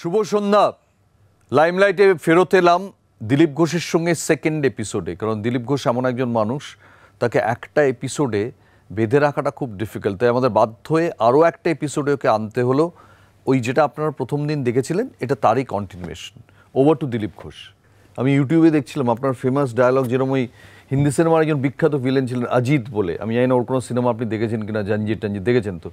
শুভ সন্ধ্যা লাইমলাইটে ফেরত এলাম দিলীপ ঘোষের সঙ্গে সেকেন্ড এপিসোডে কারণ দিলীপ ঘোষ এমন একজন মানুষ তাকে একটা এপিসোডে বেঁধে রাখাটা খুব ডিফিকাল্ট তাই আমাদের বাধ্য হয়ে আরও একটা এপিসোডে ওকে আনতে হলো ওই যেটা আপনারা প্রথম দিন দেখেছিলেন এটা তারই continuation over to Dilip Ghosh আমি ইউটিউবে দেখছিলাম আপনার ফেমাস ডায়লগ যেরকম ওই হিন্দি সিনেমার একজন বিখ্যাত ভিলেন ছিলেন অজিত বলে আমি জানি না ওর কোনো সিনেমা আপনি দেখেছেন কিনা জাঞ্জির টাঞ্জির দেখেছেন তো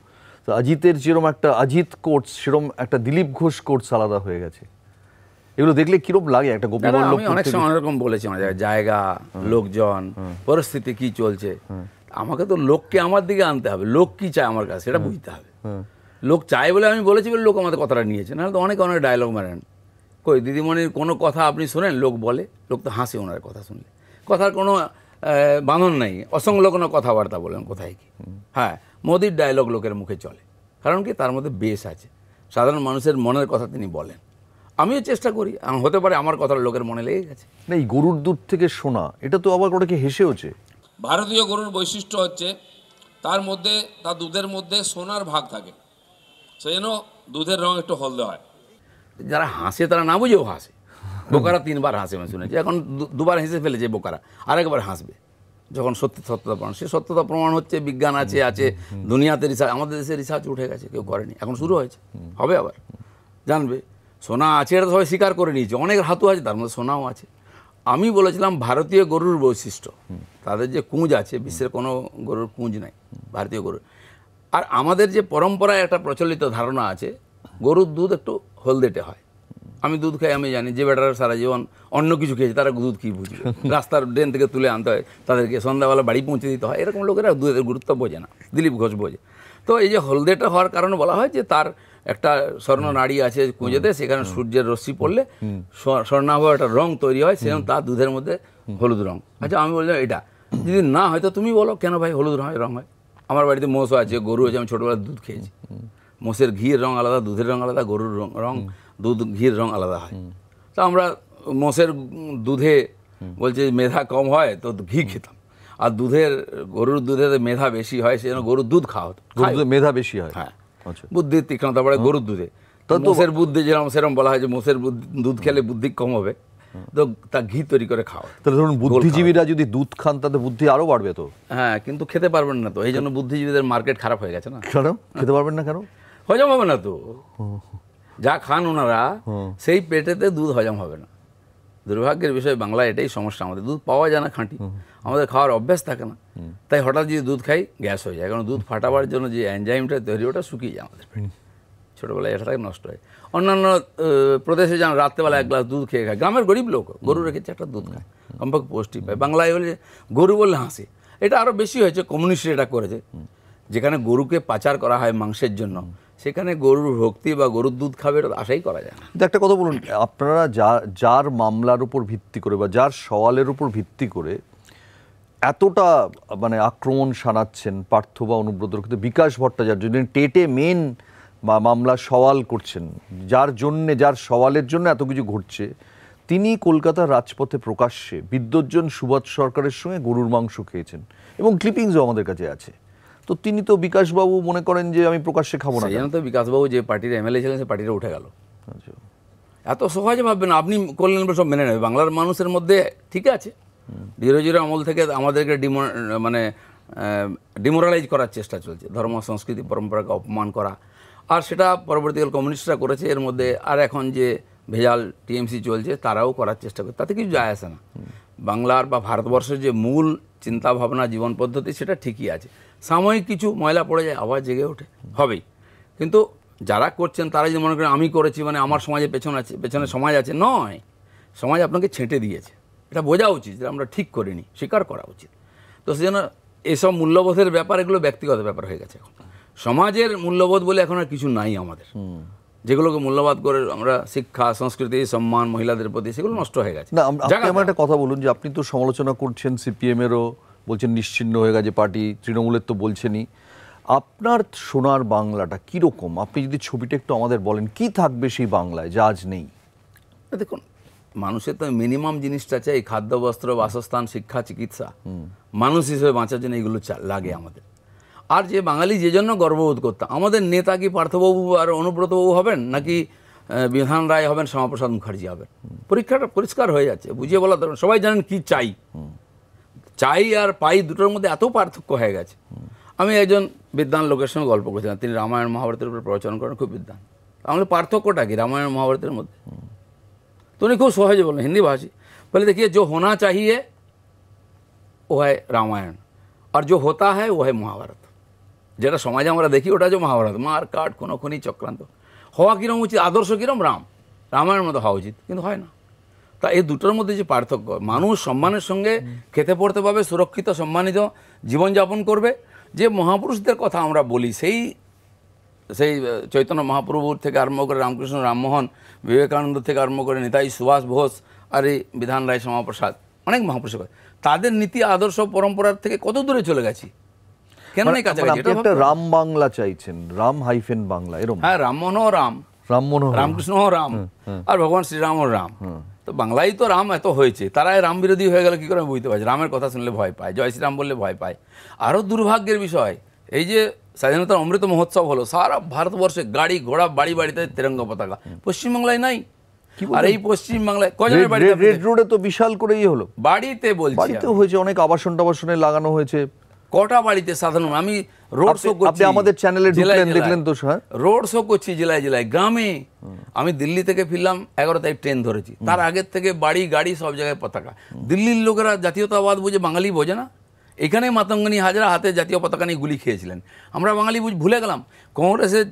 তো অজিতের যেরকম একটা অজিত কোর্টস সেরকম একটা দিলীপ ঘোষ কোর্টস আলাদা হয়ে গেছে এগুলো দেখলে কিরকম লাগে একটা গোপন লোক অনেক সময় অনেকরকম বলেছি আমার জায়গা লোকজন পরিস্থিতি কি চলছে আমাকে তো লোককে আমার দিকে আনতে হবে লোক কি চায় আমার কাছে সেটা বুঝতে হবে লোক চায় বলে আমি বলেছি বলে লোক আমাদের কথাটা নিয়েছে নাহলে তো অনেক অনেক ডায়লগ মারেন কই দিদিমণির কোনো কথা আপনি শোনেন লোক বলে লোক তো হাসে ওনার কথা শুনলে কথার কোনো বাঁধন নাই অসংলগ্ন কথাবার্তা বলেন কোথায় কি হ্যাঁ মোদির ডায়লগ লোকের মুখে চলে কারণ কি তার মধ্যে বেশ আছে সাধারণ মানুষের মনের কথা তিনি বলেন আমিও চেষ্টা করি হতে পারে আমার কথা লোকের মনে লেগে গেছে না এই গরুর দুধ থেকে শোনা এটা তো আবার ওটাকে হেসেওছে ভারতীয় গরুর বৈশিষ্ট্য হচ্ছে তার মধ্যে তার দুধের মধ্যে সোনার ভাগ থাকে সেই জন্য দুধের রং একটু হলদে হয় যারা হাসে তারা না বুঝেও হাসে বোকারা তিনবার হাসে আমি শুনেছি এখন দুবার হেসে ফেলেছে বোকারা আরেকবার হাসবে যখন সত্য সত্যতা প্রমাণ সে সত্যতা প্রমাণ হচ্ছে বিজ্ঞান আছে আছে দুনিয়াতে রিসার্চ আমাদের দেশে রিসার্চ উঠে গেছে কেউ করেনি এখন শুরু হয়েছে হবে আবার জানবে সোনা আছে এটা সবাই স্বীকার করে নিয়েছে অনেক হাতু আছে তার মধ্যে সোনাও আছে আমি বলেছিলাম ভারতীয় গরুর বৈশিষ্ট্য তাদের যে কুঁজ আছে বিশ্বের কোনো গরুর কুঁজ নাই ভারতীয় গরুর আর আমাদের যে পরম্পরায় একটা প্রচলিত ধারণা আছে গরুর দুধ একটু হলদেটে হয় আমি দুধ খাই আমি জানি যে বেটারা সারা জীবন অন্য কিছু খেয়েছে তারা দুধ কী বুঝবে রাস্তার ড্রেন থেকে তুলে আনতে হয় তাদেরকে সন্ধ্যাবেলা বাড়ি পৌঁছে দিতে হয় এরকম লোকেরা দুধের গুরুত্ব বোঝে না দিলীপ ঘোষ বোঝে তো এই যে হলদেটা হওয়ার কারণে বলা হয় যে তার একটা স্বর্ণ নাড়ি আছে কুঁজেতে সেখানে সূর্যের রশ্মি পড়লে স্বর্ণাভ একটা রং তৈরি হয় সেরকম তার দুধের মধ্যে হলুদ রং আচ্ছা আমি বললাম এটা যদি না হয় তো তুমি বলো কেন ভাই হলুদ রঙের রং হয় আমার বাড়িতে মোষও আছে গরু আছে আমি ছোটোবেলা দুধ খেয়েছি মোষের ঘিয়ের রং আলাদা দুধের রং আলাদা গরুর রং রং দুধ ঘির রং আলাদা হয় তো আমরা মোষের দুধে বলছে মেধা কম হয় তো ঘি খেতাম আর দুধের গরুর দুধে মেধা বেশি হয় সেজন্য গরুর দুধ খাওয়া হতো মেধা বেশি হয় হ্যাঁ আচ্ছা। বুদ্ধির তীক্ষ্ণতা বাড়ে গরুর দুধে তো মোষের বুদ্ধি যেরকম সেরকম বলা হয় যে মোষের দুধ খেলে বুদ্ধি কম হবে তো তা ঘি তৈরি করে খাওয়া তাহলে ধরুন বুদ্ধিজীবীরা যদি দুধ খান তাতে বুদ্ধি আরও বাড়বে তো হ্যাঁ কিন্তু খেতে পারবেন না তো এই জন্য বুদ্ধিজীবীদের মার্কেট খারাপ হয়ে গেছে না কেন খেতে পারবেন না কেন হজম হবে না তো যা খান ওনারা সেই পেটেতে দুধ হজম হবে না দুর্ভাগ্যের বিষয় বাংলায় এটাই সমস্যা আমাদের দুধ পাওয়া যায় না খাঁটি আমাদের খাওয়ার অভ্যেস থাকে না তাই হঠাৎ যদি দুধ খাই গ্যাস হয়ে যায় কারণ দুধ ফাটাবার জন্য যে অ্যানজাইমটা তৈরি ওটা শুকিয়ে যায় আমাদের ছোটোবেলায় এটা থাকে নষ্ট হয় অন্যান্য প্রদেশে যেন রাত্রেবেলা এক গ্লাস দুধ খেয়ে খায় গ্রামের গরিব লোক গরু রেখেছে একটা দুধ খায় কমপক্ষে পুষ্টি পায় বাংলায় বলে গরু বললে হাসি এটা আরও বেশি হয়েছে কমিউনিস্ট এটা করেছে যেখানে গরুকে পাচার করা হয় মাংসের জন্য সেখানে গরুর ভক্তি বা গরুর দুধ খাবে এটা আশাই করা যায় না একটা কথা বলুন আপনারা যা যার মামলার উপর ভিত্তি করে বা যার সওয়ালের উপর ভিত্তি করে এতটা মানে আক্রমণ সানাচ্ছেন পার্থ বা অনুব্রতর কিন্তু বিকাশ ভট্টাচার্য যিনি টেটে মেন বা মামলা সওয়াল করছেন যার জন্যে যার সওয়ালের জন্য এত কিছু ঘটছে তিনি কলকাতার রাজপথে প্রকাশ্যে বিদ্যুজ্জন সুভাষ সরকারের সঙ্গে গরুর মাংস খেয়েছেন এবং ক্লিপিংসও আমাদের কাছে আছে তো তিনি তো বিকাশবাবু মনে করেন যে আমি প্রকাশ্যে খাবো না জানো তো বিকাশবাবু যে পার্টির এমএলএ ছিলেন সে পার্টিটা উঠে গেল আচ্ছা। এত সহজে ভাববেন আপনি করলেন সব মেনে নেবে বাংলার মানুষের মধ্যে ঠিক আছে ধীরে ধীরে আমল থেকে আমাদেরকে ডিমো মানে ডিমোরালাইজ করার চেষ্টা চলছে ধর্ম সংস্কৃতি পরম্পরাকে অপমান করা আর সেটা পরবর্তীকাল কমিউনিস্টরা করেছে এর মধ্যে আর এখন যে ভেজাল টিএমসি চলছে তারাও করার চেষ্টা করে তাতে কিছু যায় আসে না বাংলার বা ভারতবর্ষের যে মূল চিন্তা ভাবনা জীবন পদ্ধতি সেটা ঠিকই আছে সাময়িক কিছু ময়লা পড়ে যায় আবার জেগে ওঠে হবেই কিন্তু যারা করছেন তারা যদি মনে করেন আমি করেছি মানে আমার সমাজে পেছন আছে পেছনে সমাজ আছে নয় সমাজ আপনাকে ছেঁটে দিয়েছে এটা বোঝা উচিত যে আমরা ঠিক করিনি স্বীকার করা উচিত তো সেজন্য এসব মূল্যবোধের ব্যাপার এগুলো ব্যক্তিগত ব্যাপার হয়ে গেছে এখন সমাজের মূল্যবোধ বলে এখন আর কিছু নাই আমাদের যেগুলোকে মূল্যবাদ করে আমরা শিক্ষা সংস্কৃতি সম্মান মহিলাদের প্রতি সেগুলো নষ্ট হয়ে গেছে না আপনি আমার একটা কথা বলুন যে আপনি তো সমালোচনা করছেন সিপিএমেরও বলছেন নিশ্চিন্ন হয়ে গেছে পার্টি তৃণমূলের তো বলছেনই আপনার সোনার বাংলাটা কীরকম আপনি যদি ছবিটা একটু আমাদের বলেন কি থাকবে সেই বাংলায় যা আজ নেই দেখুন মানুষের তো মিনিমাম জিনিসটা চাই খাদ্য বস্ত্র বাসস্থান শিক্ষা চিকিৎসা মানুষ হিসেবে বাঁচার জন্য এগুলো লাগে আমাদের আর যে বাঙালি যে জন্য গর্ববোধ করতাম আমাদের নেতা কি পার্থবাবু আর অনুব্রতবাবু হবেন নাকি বিধান রায় হবেন শ্যামাপ্রসাদ মুখার্জি হবেন পরীক্ষাটা পরিষ্কার হয়ে যাচ্ছে বুঝিয়ে বলা সবাই জানেন কি চাই চাই আর পাই দুটোর মধ্যে এত পার্থক্য হয়ে গেছে আমি একজন বিদ্যান লোকের সঙ্গে গল্প করেছিলাম তিনি রামায়ণ মহাভারতের উপর প্রচলন করেন খুব বিদ্যান আমাদের পার্থক্যটা কি রামায়ণ মহাভারতের মধ্যে তো উনি খুব সহজে বললেন হিন্দি ভাষী বলে দেখিয়ে যে হোনা চাহিয়ে ও হয় রামায়ণ আর যে হতা হয় ও হয় মহাভারত যেটা সমাজে আমরা দেখি ওটা যে মহাভারত মার কাঠ কোনো খুনি চক্রান্ত হওয়া কীরম উচিত আদর্শ কীরম রাম রামায়ণের মতো হওয়া উচিত কিন্তু হয় না তা এই দুটোর মধ্যে যে পার্থক্য মানুষ সম্মানের সঙ্গে খেতে পড়তে পাবে সুরক্ষিত সম্মানিত জীবনযাপন করবে যে মহাপুরুষদের কথা আমরা বলি সেই সেই চৈতন্য মহাপ্রভুর থেকে আরম্ভ করে রামকৃষ্ণ রামমোহন বিবেকানন্দ থেকে আরম্ভ করে নেতাজি সুভাষ বোস আর এই বিধান রায় শ্যামাপ্রসাদ অনেক মহাপুরুষের তাদের নীতি আদর্শ পরম্পরার থেকে কত দূরে চলে গেছি কেন মানে কাছাকাছি একটা রাম বাংলা চাইছেন রাম হাইফেন বাংলা এরকম হ্যাঁ রামমোহন রাম রামমোহন রামকৃষ্ণ রাম আর ভগবান শ্রীরাম রাম তো বাংলায় তো রাম এত হয়েছে তারা রাম বিরোধী হয়ে গেলে কী করে বুঝতে পারছি রামের কথা শুনলে ভয় পায় জয় শ্রীরাম বললে ভয় পায় আরও দুর্ভাগ্যের বিষয় এই যে স্বাধীনতার অমৃত মহোৎসব হলো সারা ভারতবর্ষে গাড়ি ঘোড়া বাড়ি বাড়িতে তেরঙ্গ পতাকা পশ্চিমবাংলায় নাই আর এই পশ্চিমবাংলায় কজনের বাড়িতে রেড রোডে তো বিশাল করেই ইয়ে হলো বাড়িতে বলছি বাড়িতে হয়েছে অনেক আবাসন টাবাসনে লাগানো হয়েছে কটা বাড়িতে সাধারণ আমি রোড শো করছি জেলায় জেলায় হ্যাঁ? গ্রামে আমি দিল্লি থেকে ফিরলাম এগারো তারিখ ট্রেন ধরেছি তার আগের থেকে বাড়ি গাড়ি সব জায়গায় পতাকা দিল্লির লোকেরা জাতীয়তাবাদ বুঝে বাঙালি বোঝে না এখানে মাতঙ্গনী হাজরা হাতে জাতীয় পতাকা নিয়ে গুলি খেয়েছিলেন আমরা বাঙালি বুঝ ভুলে গেলাম কংগ্রেসের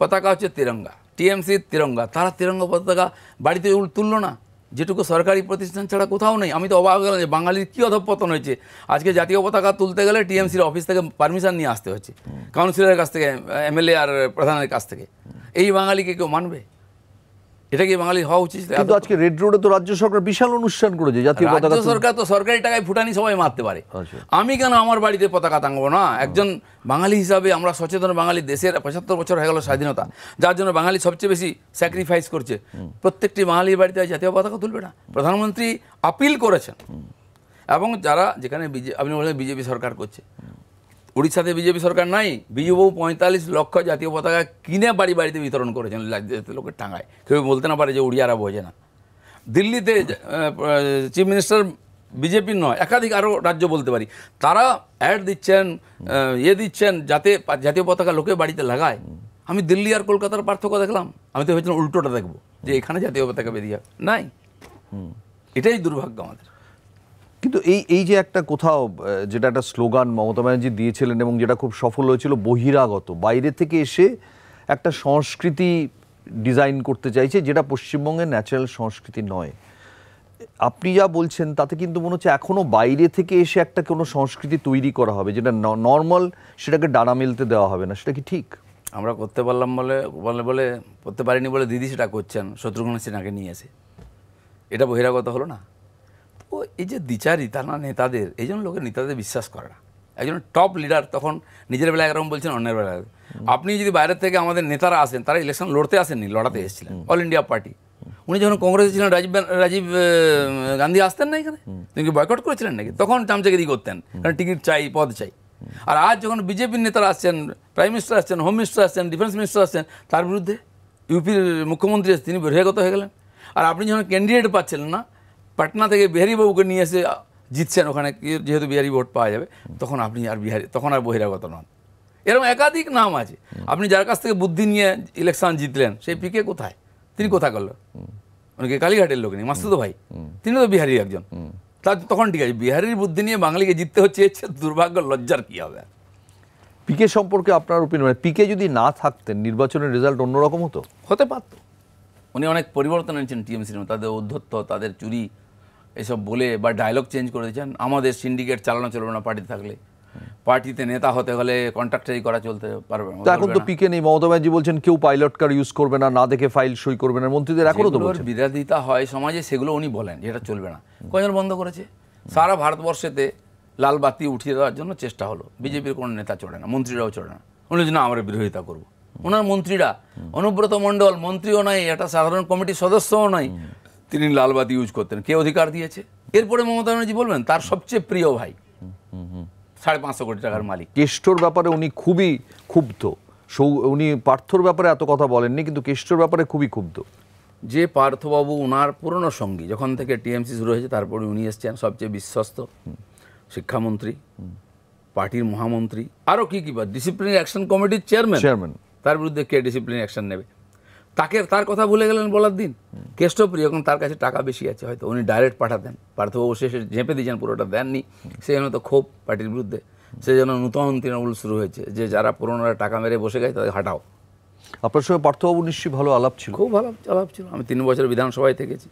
পতাকা হচ্ছে তিরঙ্গা টিএমসির তিরঙ্গা তারা তিরঙ্গা পতাকা বাড়িতে তুললো না যেটুকু সরকারি প্রতিষ্ঠান ছাড়া কোথাও নেই আমি তো অবাক গেলাম যে বাঙালির কী অধপতন হয়েছে আজকে জাতীয় পতাকা তুলতে গেলে টিএমসির অফিস থেকে পারমিশন নিয়ে আসতে হচ্ছে কাউন্সিলরের কাছ থেকে এমএলএ আর প্রধানের কাছ থেকে এই বাঙালিকে কেউ মানবে এটা কি বাঙালি হওয়া উচিত কিন্তু আজকে রেড রোডে তো রাজ্য সরকার বিশাল অনুষ্ঠান করেছে জাতীয় পতাকা সরকার তো সরকারি টাকায় ফুটানি সবাই মারতে পারে আচ্ছা। আমি কেন আমার বাড়িতে পতাকা টাঙ্গবো না একজন বাঙালি হিসাবে আমরা সচেতন বাঙালি দেশের পঁচাত্তর বছর হয়ে গেল স্বাধীনতা যার জন্য বাঙালি সবচেয়ে বেশি স্যাক্রিফাইস করছে প্রত্যেকটি বাঙালির বাড়িতে জাতীয় পতাকা তুলবে না প্রধানমন্ত্রী আপিল করেছেন এবং যারা যেখানে বিজে আপনি বলেন বিজেপি সরকার করছে উড়িষ্যাতে বিজেপি সরকার নাই বিজুবাবু পঁয়তাল্লিশ লক্ষ জাতীয় পতাকা কিনে বাড়ি বাড়িতে বিতরণ করেছেন লোকের টাঙায় কেউ বলতে না পারে যে উড়িয়ারা বোঝে না দিল্লিতে চিফ মিনিস্টার বিজেপির নয় একাধিক আরও রাজ্য বলতে পারি তারা অ্যাড দিচ্ছেন ইয়ে দিচ্ছেন যাতে জাতীয় পতাকা লোকে বাড়িতে লাগায় আমি দিল্লি আর কলকাতার পার্থক্য দেখলাম আমি তো ভেবেছিলাম উল্টোটা দেখবো যে এখানে জাতীয় পতাকা বেরিয়ে নাই এটাই দুর্ভাগ্য আমাদের কিন্তু এই এই যে একটা কোথাও যেটা একটা স্লোগান মমতা ব্যানার্জি দিয়েছিলেন এবং যেটা খুব সফল হয়েছিল বহিরাগত বাইরে থেকে এসে একটা সংস্কৃতি ডিজাইন করতে চাইছে যেটা পশ্চিমবঙ্গের ন্যাচারাল সংস্কৃতি নয় আপনি যা বলছেন তাতে কিন্তু মনে হচ্ছে এখনও বাইরে থেকে এসে একটা কোনো সংস্কৃতি তৈরি করা হবে যেটা নর্মাল সেটাকে ডানা মেলতে দেওয়া হবে না সেটা কি ঠিক আমরা করতে পারলাম বলে বলে বলে করতে পারিনি বলে দিদি সেটা করছেন শত্রুঘ্ন সিনহাকে নিয়ে এসে এটা বহিরাগত হলো না এই যে দ্বিচারিতা না নেতাদের এই জন্য লোকের নেতাদের বিশ্বাস করে না একজন টপ লিডার তখন নিজের বেলা একরকম বলছেন অন্যের বেলা আপনি যদি বাইরের থেকে আমাদের নেতারা আসেন তারা ইলেকশন লড়তে আসেননি লড়াতে এসেছিলেন অল ইন্ডিয়া পার্টি উনি যখন কংগ্রেসে ছিলেন রাজীব রাজীব গান্ধী আসতেন না এখানে তিনি বয়কট করেছিলেন নাকি তখন চামচাগিরি করতেন কারণ টিকিট চাই পদ চাই আর আজ যখন বিজেপির নেতারা আসছেন প্রাইম মিনিস্টার আসছেন হোম মিনিস্টার আসছেন ডিফেন্স মিনিস্টার আসছেন তার বিরুদ্ধে ইউপির মুখ্যমন্ত্রী তিনি বহিরাগত হয়ে গেলেন আর আপনি যখন ক্যান্ডিডেট পাচ্ছিলেন না পাটনা থেকে বিহারিবাবুকে নিয়ে এসে জিতছেন ওখানে যেহেতু বিহারি ভোট পাওয়া যাবে তখন আপনি আর বিহারি তখন আর বহিরাগত নন এরকম একাধিক নাম আছে আপনি যার কাছ থেকে বুদ্ধি নিয়ে ইলেকশন জিতলেন সেই পিকে কোথায় তিনি কোথা করলেন মানে ওনাকে কালীঘাটের লোক নেই মাস্তুতো ভাই তিনি তো বিহারি একজন তার তখন ঠিক আছে বিহারির বুদ্ধি নিয়ে বাঙালিকে জিততে হচ্ছে এসছে দুর্ভাগ্য লজ্জার কী হবে পিকে সম্পর্কে আপনার ওপিনিয়ন মানে পিকে যদি না থাকতেন নির্বাচনের রেজাল্ট অন্যরকম হতো হতে পারত উনি অনেক পরিবর্তন এনেছেন টিএমসির তাদের অধ্যত্ত তাদের চুরি এসব বলে বা ডায়লগ চেঞ্জ করে দিয়েছেন আমাদের সিন্ডিকেট চালানো চলবে না পার্টি থাকলে পার্টিতে নেতা হতে হলে কন্ট্রাক্টারি করা চলতে পারবে এখন তো পিকে নেই মমতা ব্যানার্জি বলছেন কেউ পাইলট কার ইউজ করবে না না দেখে ফাইল সই করবে না মন্ত্রীদের এখনও তো বিরোধিতা হয় সমাজে সেগুলো উনি বলেন এটা চলবে না কয়জন বন্ধ করেছে সারা ভারতবর্ষেতে লাল বাতি উঠিয়ে দেওয়ার জন্য চেষ্টা হলো বিজেপির কোনো নেতা চড়ে না মন্ত্রীরাও চড়ে না উনি না আমরা বিরোধিতা করবো ওনার মন্ত্রীরা অনুব্রত মণ্ডল মন্ত্রীও নাই একটা সাধারণ কমিটির সদস্যও নাই তিনি লালবাতি ইউজ করতেন কে অধিকার দিয়েছে এরপরে মমতা ব্যানার্জি বলবেন তার সবচেয়ে প্রিয় ভাই সাড়ে পাঁচশো কোটি টাকার মালিক কেষ্টর ব্যাপারে উনি খুবই ক্ষুব্ধ সৌ উনি পার্থর ব্যাপারে এত কথা বলেননি কিন্তু কেষ্টর ব্যাপারে খুবই ক্ষুব্ধ যে পার্থবাবু ওনার পুরনো সঙ্গী যখন থেকে টিএমসি শুরু হয়েছে তারপরে উনি এসছেন সবচেয়ে বিশ্বস্ত শিক্ষামন্ত্রী পার্টির মহামন্ত্রী আরও কী কী বা ডিসিপ্লিন অ্যাকশন কমিটির চেয়ারম্যান চেয়ারম্যান তার বিরুদ্ধে কে ডিসিপ্লিন অ্যাকশন নেবে তাকে তার কথা ভুলে গেলেন বলার দিন কেষ্টপ্রিয় এখন তার কাছে টাকা বেশি আছে হয়তো উনি ডাইরেক্ট পাঠাতেন পার্থবাবু শেষে ঝেঁপে দিয়েছেন পুরোটা দেননি সে যেন তো ক্ষোভ পার্টির বিরুদ্ধে সে যেন নূতন তৃণমূল শুরু হয়েছে যে যারা পুরোনোরা টাকা মেরে বসে গেছে তাদের হাঁটাও আপনার সঙ্গে পার্থবাবু নিশ্চয়ই ভালো আলাপ ছিল খুব ভালো আলাপ ছিল আমি তিন বছর বিধানসভায় থেকেছি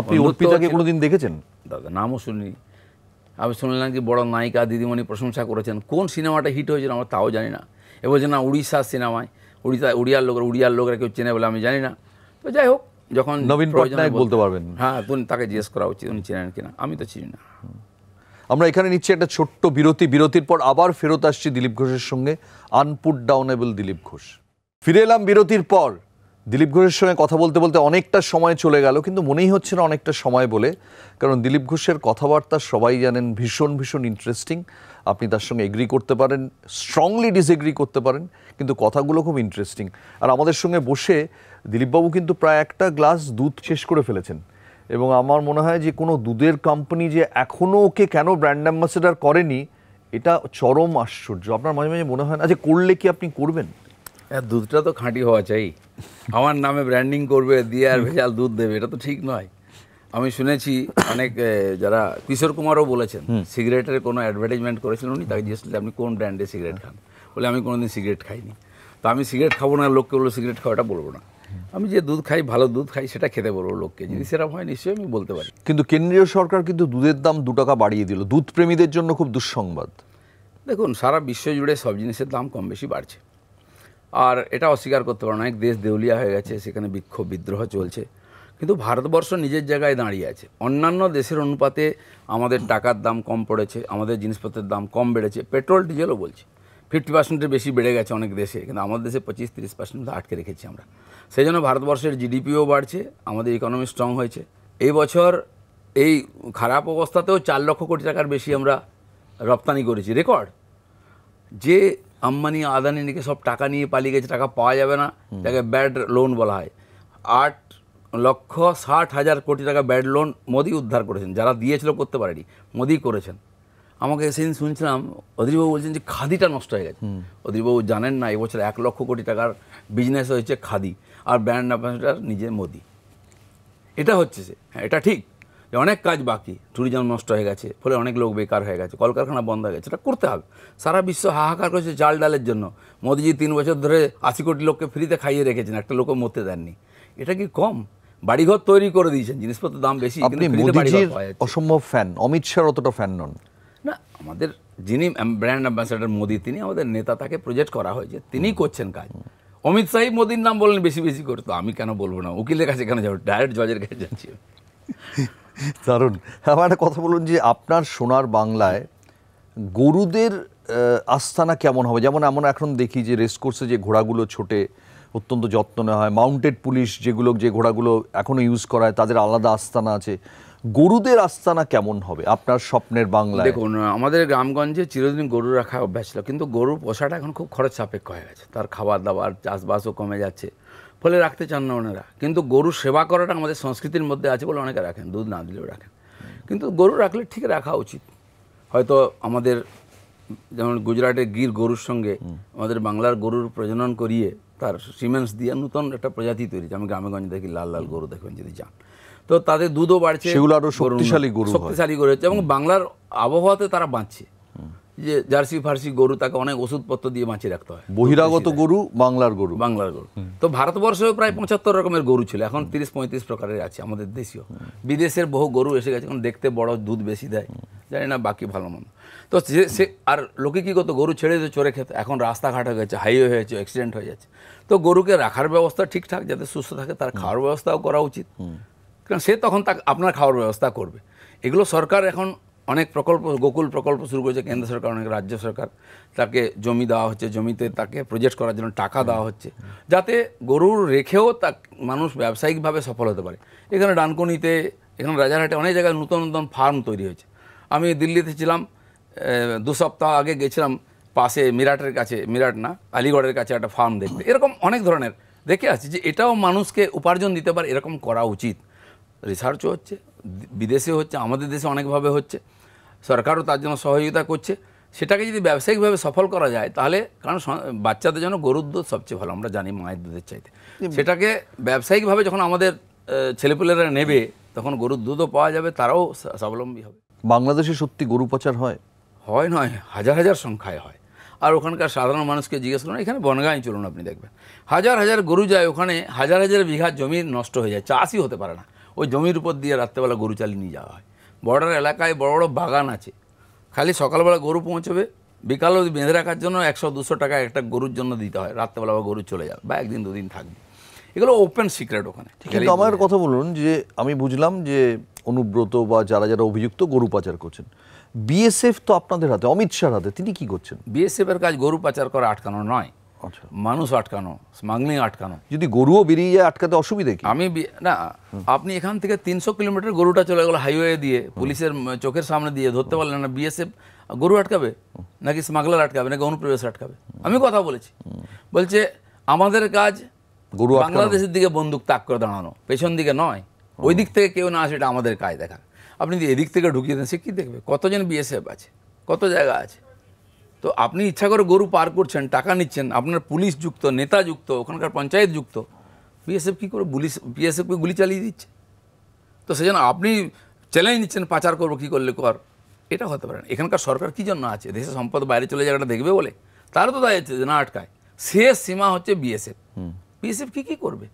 আপনি অর্পিতাকে কোনোদিন দেখেছেন দাদা নামও শুনিনি আমি শুনলাম কি বড় নায়িকা দিদিমণি প্রশংসা করেছেন কোন সিনেমাটা হিট হয়েছিল আমার তাও জানি না এবার যে না উড়িষ্যার সিনেমায় উড়িয়া উড়িয়ার লোক উড়িয়ার লোকরা কেউ চেনে বলে আমি জানি না তো যাই হোক যখন নবীন পটনায়ক বলতে পারবেন হ্যাঁ তাকে জিজ্ঞেস করা উচিত উনি চেনেন কিনা আমি তো চিনি না আমরা এখানে নিচ্ছি একটা ছোট্ট বিরতি বিরতির পর আবার ফেরত আসছি দিলীপ ঘোষের সঙ্গে আনপুট ডাউনেবল দিলীপ ঘোষ ফিরে এলাম বিরতির পর দিলীপ ঘোষের সঙ্গে কথা বলতে বলতে অনেকটা সময় চলে গেল কিন্তু মনেই হচ্ছে না অনেকটা সময় বলে কারণ দিলীপ ঘোষের কথাবার্তা সবাই জানেন ভীষণ ভীষণ ইন্টারেস্টিং আপনি তার সঙ্গে এগ্রি করতে পারেন স্ট্রংলি ডিসএগ্রি করতে পারেন কিন্তু কথাগুলো খুব ইন্টারেস্টিং আর আমাদের সঙ্গে বসে দিলীপবাবু কিন্তু প্রায় একটা গ্লাস দুধ শেষ করে ফেলেছেন এবং আমার মনে হয় যে কোনো দুধের কোম্পানি যে এখনও ওকে কেন ব্র্যান্ড অ্যাম্বাসেডার করেনি এটা চরম আশ্চর্য আপনার মাঝে মাঝে মনে হয় না যে করলে কি আপনি করবেন হ্যাঁ, দুধটা তো খাঁটি হওয়া চাই আমার নামে ব্র্যান্ডিং করবে দিয়ে আর ভেজাল দুধ দেবে এটা তো ঠিক নয় আমি শুনেছি অনেক যারা কিশোর কুমারও বলেছেন সিগারেটের কোনো অ্যাডভার্টাইজমেন্ট করেছিলেন উনি তাকে জিজ্ঞেস আপনি কোন ব্র্যান্ডে সিগারেট খান বলে আমি কোনোদিন সিগারেট খাইনি তো আমি সিগারেট খাবো না লোককে বলবো সিগারেট খাওয়াটা বলবো না আমি যে দুধ খাই ভালো দুধ খাই সেটা খেতে বলবো লোককে যদি সেরকম হয় নিশ্চয়ই আমি বলতে পারি কিন্তু কেন্দ্রীয় সরকার কিন্তু দুধের দাম দু টাকা বাড়িয়ে দিল দুধ প্রেমীদের জন্য খুব দুঃসংবাদ দেখুন সারা বিশ্ব জুড়ে সব জিনিসের দাম কম বেশি বাড়ছে আর এটা অস্বীকার করতে পারে অনেক দেশ দেউলিয়া হয়ে গেছে সেখানে বিক্ষোভ বিদ্রোহ চলছে কিন্তু ভারতবর্ষ নিজের জায়গায় দাঁড়িয়ে আছে অন্যান্য দেশের অনুপাতে আমাদের টাকার দাম কম পড়েছে আমাদের জিনিসপত্রের দাম কম বেড়েছে পেট্রোল ডিজেলও বলছে ফিফটি পার্সেন্টের বেশি বেড়ে গেছে অনেক দেশে কিন্তু আমাদের দেশে পঁচিশ তিরিশ পার্সেন্ট আটকে রেখেছি আমরা সেই জন্য ভারতবর্ষের জিডিপিও বাড়ছে আমাদের ইকোনমি স্ট্রং হয়েছে এই বছর এই খারাপ অবস্থাতেও চার লক্ষ কোটি টাকার বেশি আমরা রপ্তানি করেছি রেকর্ড যে আম্বানি আদানি নিকে সব টাকা নিয়ে পালিয়ে গেছে টাকা পাওয়া যাবে না তাকে ব্যাড লোন বলা হয় আট লক্ষ ষাট হাজার কোটি টাকা ব্যাড লোন মোদি উদ্ধার করেছেন যারা দিয়েছিল করতে পারেনি মোদি করেছেন আমাকে সেদিন শুনছিলাম অধীরবাবু বলছেন যে খাদিটা নষ্ট হয়ে গেছে অধীরবাবু জানেন না এবছর এক লক্ষ কোটি টাকার বিজনেস হয়েছে খাদি আর ব্র্যান্ড অ্যাম্বাসেডার নিজে মোদি এটা হচ্ছে সে হ্যাঁ এটা ঠিক যে অনেক কাজ বাকি ট্যুরিজম নষ্ট হয়ে গেছে ফলে অনেক লোক বেকার হয়ে গেছে কলকারখানা বন্ধ হয়ে গেছে এটা করতে হবে সারা বিশ্ব হাহাকার করেছে চাল ডালের জন্য মোদিজি তিন বছর ধরে আশি কোটি লোককে ফ্রিতে খাইয়ে রেখেছেন একটা লোকও মরতে দেননি এটা কি কম বাড়িঘর তৈরি করে দিয়েছেন জিনিসপত্রের দাম বেশি অসম্ভব ফ্যান অমিত শাহর অতটা ফ্যান নন না আমাদের যিনি ব্র্যান্ড অ্যাম্বাসেডার মোদি তিনি আমাদের নেতা তাকে প্রজেক্ট করা হয়েছে তিনিই করছেন কাজ অমিত শাহী মোদির নাম বললেন বেশি বেশি করে তো আমি কেন বলবো না উকিলের কাছে কেন যাবো ডাইরেক্ট জজের কাছে যাচ্ছি দারুন আমার একটা কথা বলুন যে আপনার সোনার বাংলায় গরুদের আস্থানা কেমন হবে যেমন এমন এখন দেখি যে করছে যে ঘোড়াগুলো ছোটে অত্যন্ত যত্ন নেওয়া হয় মাউন্টেড পুলিশ যেগুলো যে ঘোড়াগুলো এখনও ইউজ করা হয় তাদের আলাদা আস্তানা আছে গরুদের আস্তানা কেমন হবে আপনার স্বপ্নের বাংলা দেখুন আমাদের গ্রামগঞ্জে চিরদিন গরু রাখা অভ্যাস ছিল কিন্তু গরু পোষাটা এখন খুব খরচ সাপেক্ষ হয়ে গেছে তার খাবার দাবার চাষবাসও কমে যাচ্ছে ফলে রাখতে চান না ওনারা কিন্তু গরু সেবা করাটা আমাদের সংস্কৃতির মধ্যে আছে বলে অনেকে রাখেন দুধ না দিলেও রাখেন কিন্তু গরু রাখলে ঠিক রাখা উচিত হয়তো আমাদের যেমন গুজরাটের গির গরুর সঙ্গে আমাদের বাংলার গরুর প্রজনন করিয়ে তার সিমেন্স দিয়ে নতুন একটা প্রজাতি তৈরি আমি গ্রামেগঞ্জে দেখি লাল লাল গরু দেখবেন যদি যান তো তাদের দুধও বাড়ছে সেগুলো আরও শক্তিশালী গরু হচ্ছে এবং বাংলার আবহাওয়াতে তারা বাঁচছে যে জার্সি ফার্সি গরু তাকে অনেক ওষুধপত্র দিয়ে বাঁচিয়ে রাখতে হয় বহিরাগত গরু বাংলার গরু বাংলার গরু তো ভারতবর্ষেও প্রায় পঁচাত্তর রকমের গরু ছিল এখন তিরিশ পঁয়ত্রিশ প্রকারের আছে আমাদের দেশীয় বিদেশের বহু গরু এসে গেছে এখন দেখতে বড় দুধ বেশি দেয় জানি না বাকি ভালো মন্দ তো সে আর লোকে কী করতো গরু ছেড়ে দিতে চোরে খেতে এখন রাস্তাঘাট হয়ে গেছে হাইওয়ে হয়েছে অ্যাক্সিডেন্ট হয়ে যাচ্ছে তো গরুকে রাখার ব্যবস্থা ঠিকঠাক যাতে সুস্থ থাকে তার খাওয়ার ব্যবস্থাও করা উচিত কারণ সে তখন তা আপনার খাওয়ার ব্যবস্থা করবে এগুলো সরকার এখন অনেক প্রকল্প গোকুল প্রকল্প শুরু করেছে কেন্দ্র সরকার অনেক রাজ্য সরকার তাকে জমি দেওয়া হচ্ছে জমিতে তাকে প্রজেক্ট করার জন্য টাকা দেওয়া হচ্ছে যাতে গরুর রেখেও তা মানুষ ব্যবসায়িকভাবে সফল হতে পারে এখানে ডানকুনিতে এখানে রাজারহাটে অনেক জায়গায় নতুন নতুন ফার্ম তৈরি হয়েছে আমি দিল্লিতে ছিলাম দু সপ্তাহ আগে গেছিলাম পাশে মিরাটের কাছে মিরাট না আলিগড়ের কাছে একটা ফার্ম দেখতে এরকম অনেক ধরনের দেখে আসছি যে এটাও মানুষকে উপার্জন দিতে পারে এরকম করা উচিত রিসার্চও হচ্ছে বিদেশে হচ্ছে আমাদের দেশে অনেকভাবে হচ্ছে সরকারও তার জন্য সহযোগিতা করছে সেটাকে যদি ব্যবসায়িকভাবে সফল করা যায় তাহলে কারণ বাচ্চাদের জন্য গরুর দুধ সবচেয়ে ভালো আমরা জানি মায়ের দুধের চাইতে সেটাকে ব্যবসায়িকভাবে যখন আমাদের ছেলেপুলেরা নেবে তখন গরুর দুধও পাওয়া যাবে তারাও স্বাবলম্বী হবে বাংলাদেশে সত্যি গরু পাচার হয় হয় নয় হাজার হাজার সংখ্যায় হয় আর ওখানকার সাধারণ মানুষকে জিজ্ঞেস করুন এখানে বনগাঁয় চলুন আপনি দেখবেন হাজার হাজার গরু যায় ওখানে হাজার হাজার বিঘা জমি নষ্ট হয়ে যায় চাষই হতে পারে না ওই জমির উপর দিয়ে রাত্রেবেলা গরু চালিয়ে নিয়ে যাওয়া হয় বর্ডার এলাকায় বড় বড় বাগান আছে খালি সকালবেলা গরু পৌঁছবে বিকালে বেঁধে রাখার জন্য একশো দুশো টাকা একটা গরুর জন্য দিতে হয় রাত্রেবেলা বা গরু চলে যাবে বা একদিন দুদিন থাকবে এগুলো ওপেন সিক্রেট ওখানে কিন্তু আমার কথা বলুন যে আমি বুঝলাম যে অনুব্রত বা যারা যারা অভিযুক্ত গরু পাচার করছেন বিএসএফ তো আপনাদের হাতে অমিত শাহর হাতে তিনি কি করছেন বিএসএফ এর কাজ গরু পাচার করা আটকানো নয় আচ্ছা। মানুষ আটকানো স্মাগলিং আটকানো যদি গরুও বেরিয়ে যায় আটকাতে অসুবিধে কি আমি না আপনি এখান থেকে তিনশো কিলোমিটার গরুটা চলে গেল হাইওয়ে দিয়ে পুলিশের চোখের সামনে দিয়ে ধরতে পারলেন না বিএসএফ গরু আটকাবে নাকি স্মাগলার আটকাবে নাকি অনুপ্রবেশ আটকাবে আমি কথা বলেছি বলছে আমাদের কাজ গরু বাংলাদেশের দিকে বন্দুক তাক করে দাঁড়ানো পেছন দিকে নয় ওই দিক থেকে কেউ না আসে এটা আমাদের কাজ দেখা আপনি যদি এদিক থেকে ঢুকিয়ে দেন সে কী দেখবে কতজন বিএসএফ আছে কত জায়গা আছে তো আপনি ইচ্ছা করে গরু পার করছেন টাকা নিচ্ছেন আপনার পুলিশ যুক্ত নেতা যুক্ত ওখানকার পঞ্চায়েত যুক্ত বিএসএফ কী করে পুলিশ বিএসএফকে গুলি চালিয়ে দিচ্ছে তো সেজন্য আপনি চ্যালেঞ্জ নিচ্ছেন পাচার করবো কী করলে কর এটা হতে পারে না এখানকার সরকার কী জন্য আছে দেশের সম্পদ বাইরে চলে যাওয়াটা দেখবে বলে তারও তো দায় আছে না আটকায় শেষ সীমা হচ্ছে বিএসএফ বিএসএফ কী কী করবে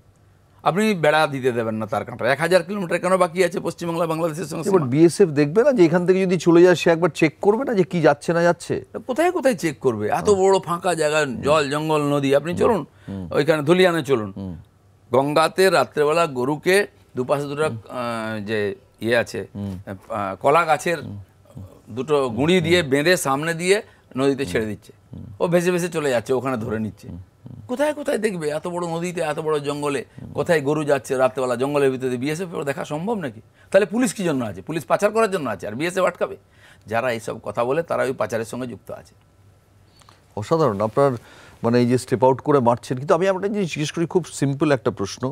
আপনি বেড়া দিতে দেবেন না তার কাঁটা এক হাজার কিলোমিটার কেন বাকি আছে পশ্চিমবাংলা বাংলাদেশের সঙ্গে বিএসএফ দেখবে না যে এখান থেকে যদি চলে যায় সে একবার চেক করবে না যে কি যাচ্ছে না যাচ্ছে কোথায় কোথায় চেক করবে এত বড় ফাঁকা জায়গা জল জঙ্গল নদী আপনি চলুন ওইখানে ধুলিয়ানে চলুন গঙ্গাতে রাত্রেবেলা গরুকে দুপাশে দুটো যে ইয়ে আছে কলা গাছের দুটো গুঁড়ি দিয়ে বেঁধে সামনে দিয়ে নদীতে ছেড়ে দিচ্ছে ও ভেসে ভেসে চলে যাচ্ছে ওখানে ধরে নিচ্ছে কোথায় কোথায় দেখবে এত বড় নদীতে এত বড় জঙ্গলে কোথায় গরু যাচ্ছে রাত্রেবেলা জঙ্গলের ভিতরে বিএসএফ দেখা সম্ভব নাকি তাহলে পুলিশ কী জন্য আছে পুলিশ পাচার করার জন্য আছে আর বিএসএফ আটকাবে যারা এইসব কথা বলে তারা ওই পাচারের সঙ্গে যুক্ত আছে অসাধারণ আপনার মানে এই যে স্টেপ আউট করে মারছেন কিন্তু আমি আপনার জিনিস জিজ্ঞেস করি খুব সিম্পল একটা প্রশ্ন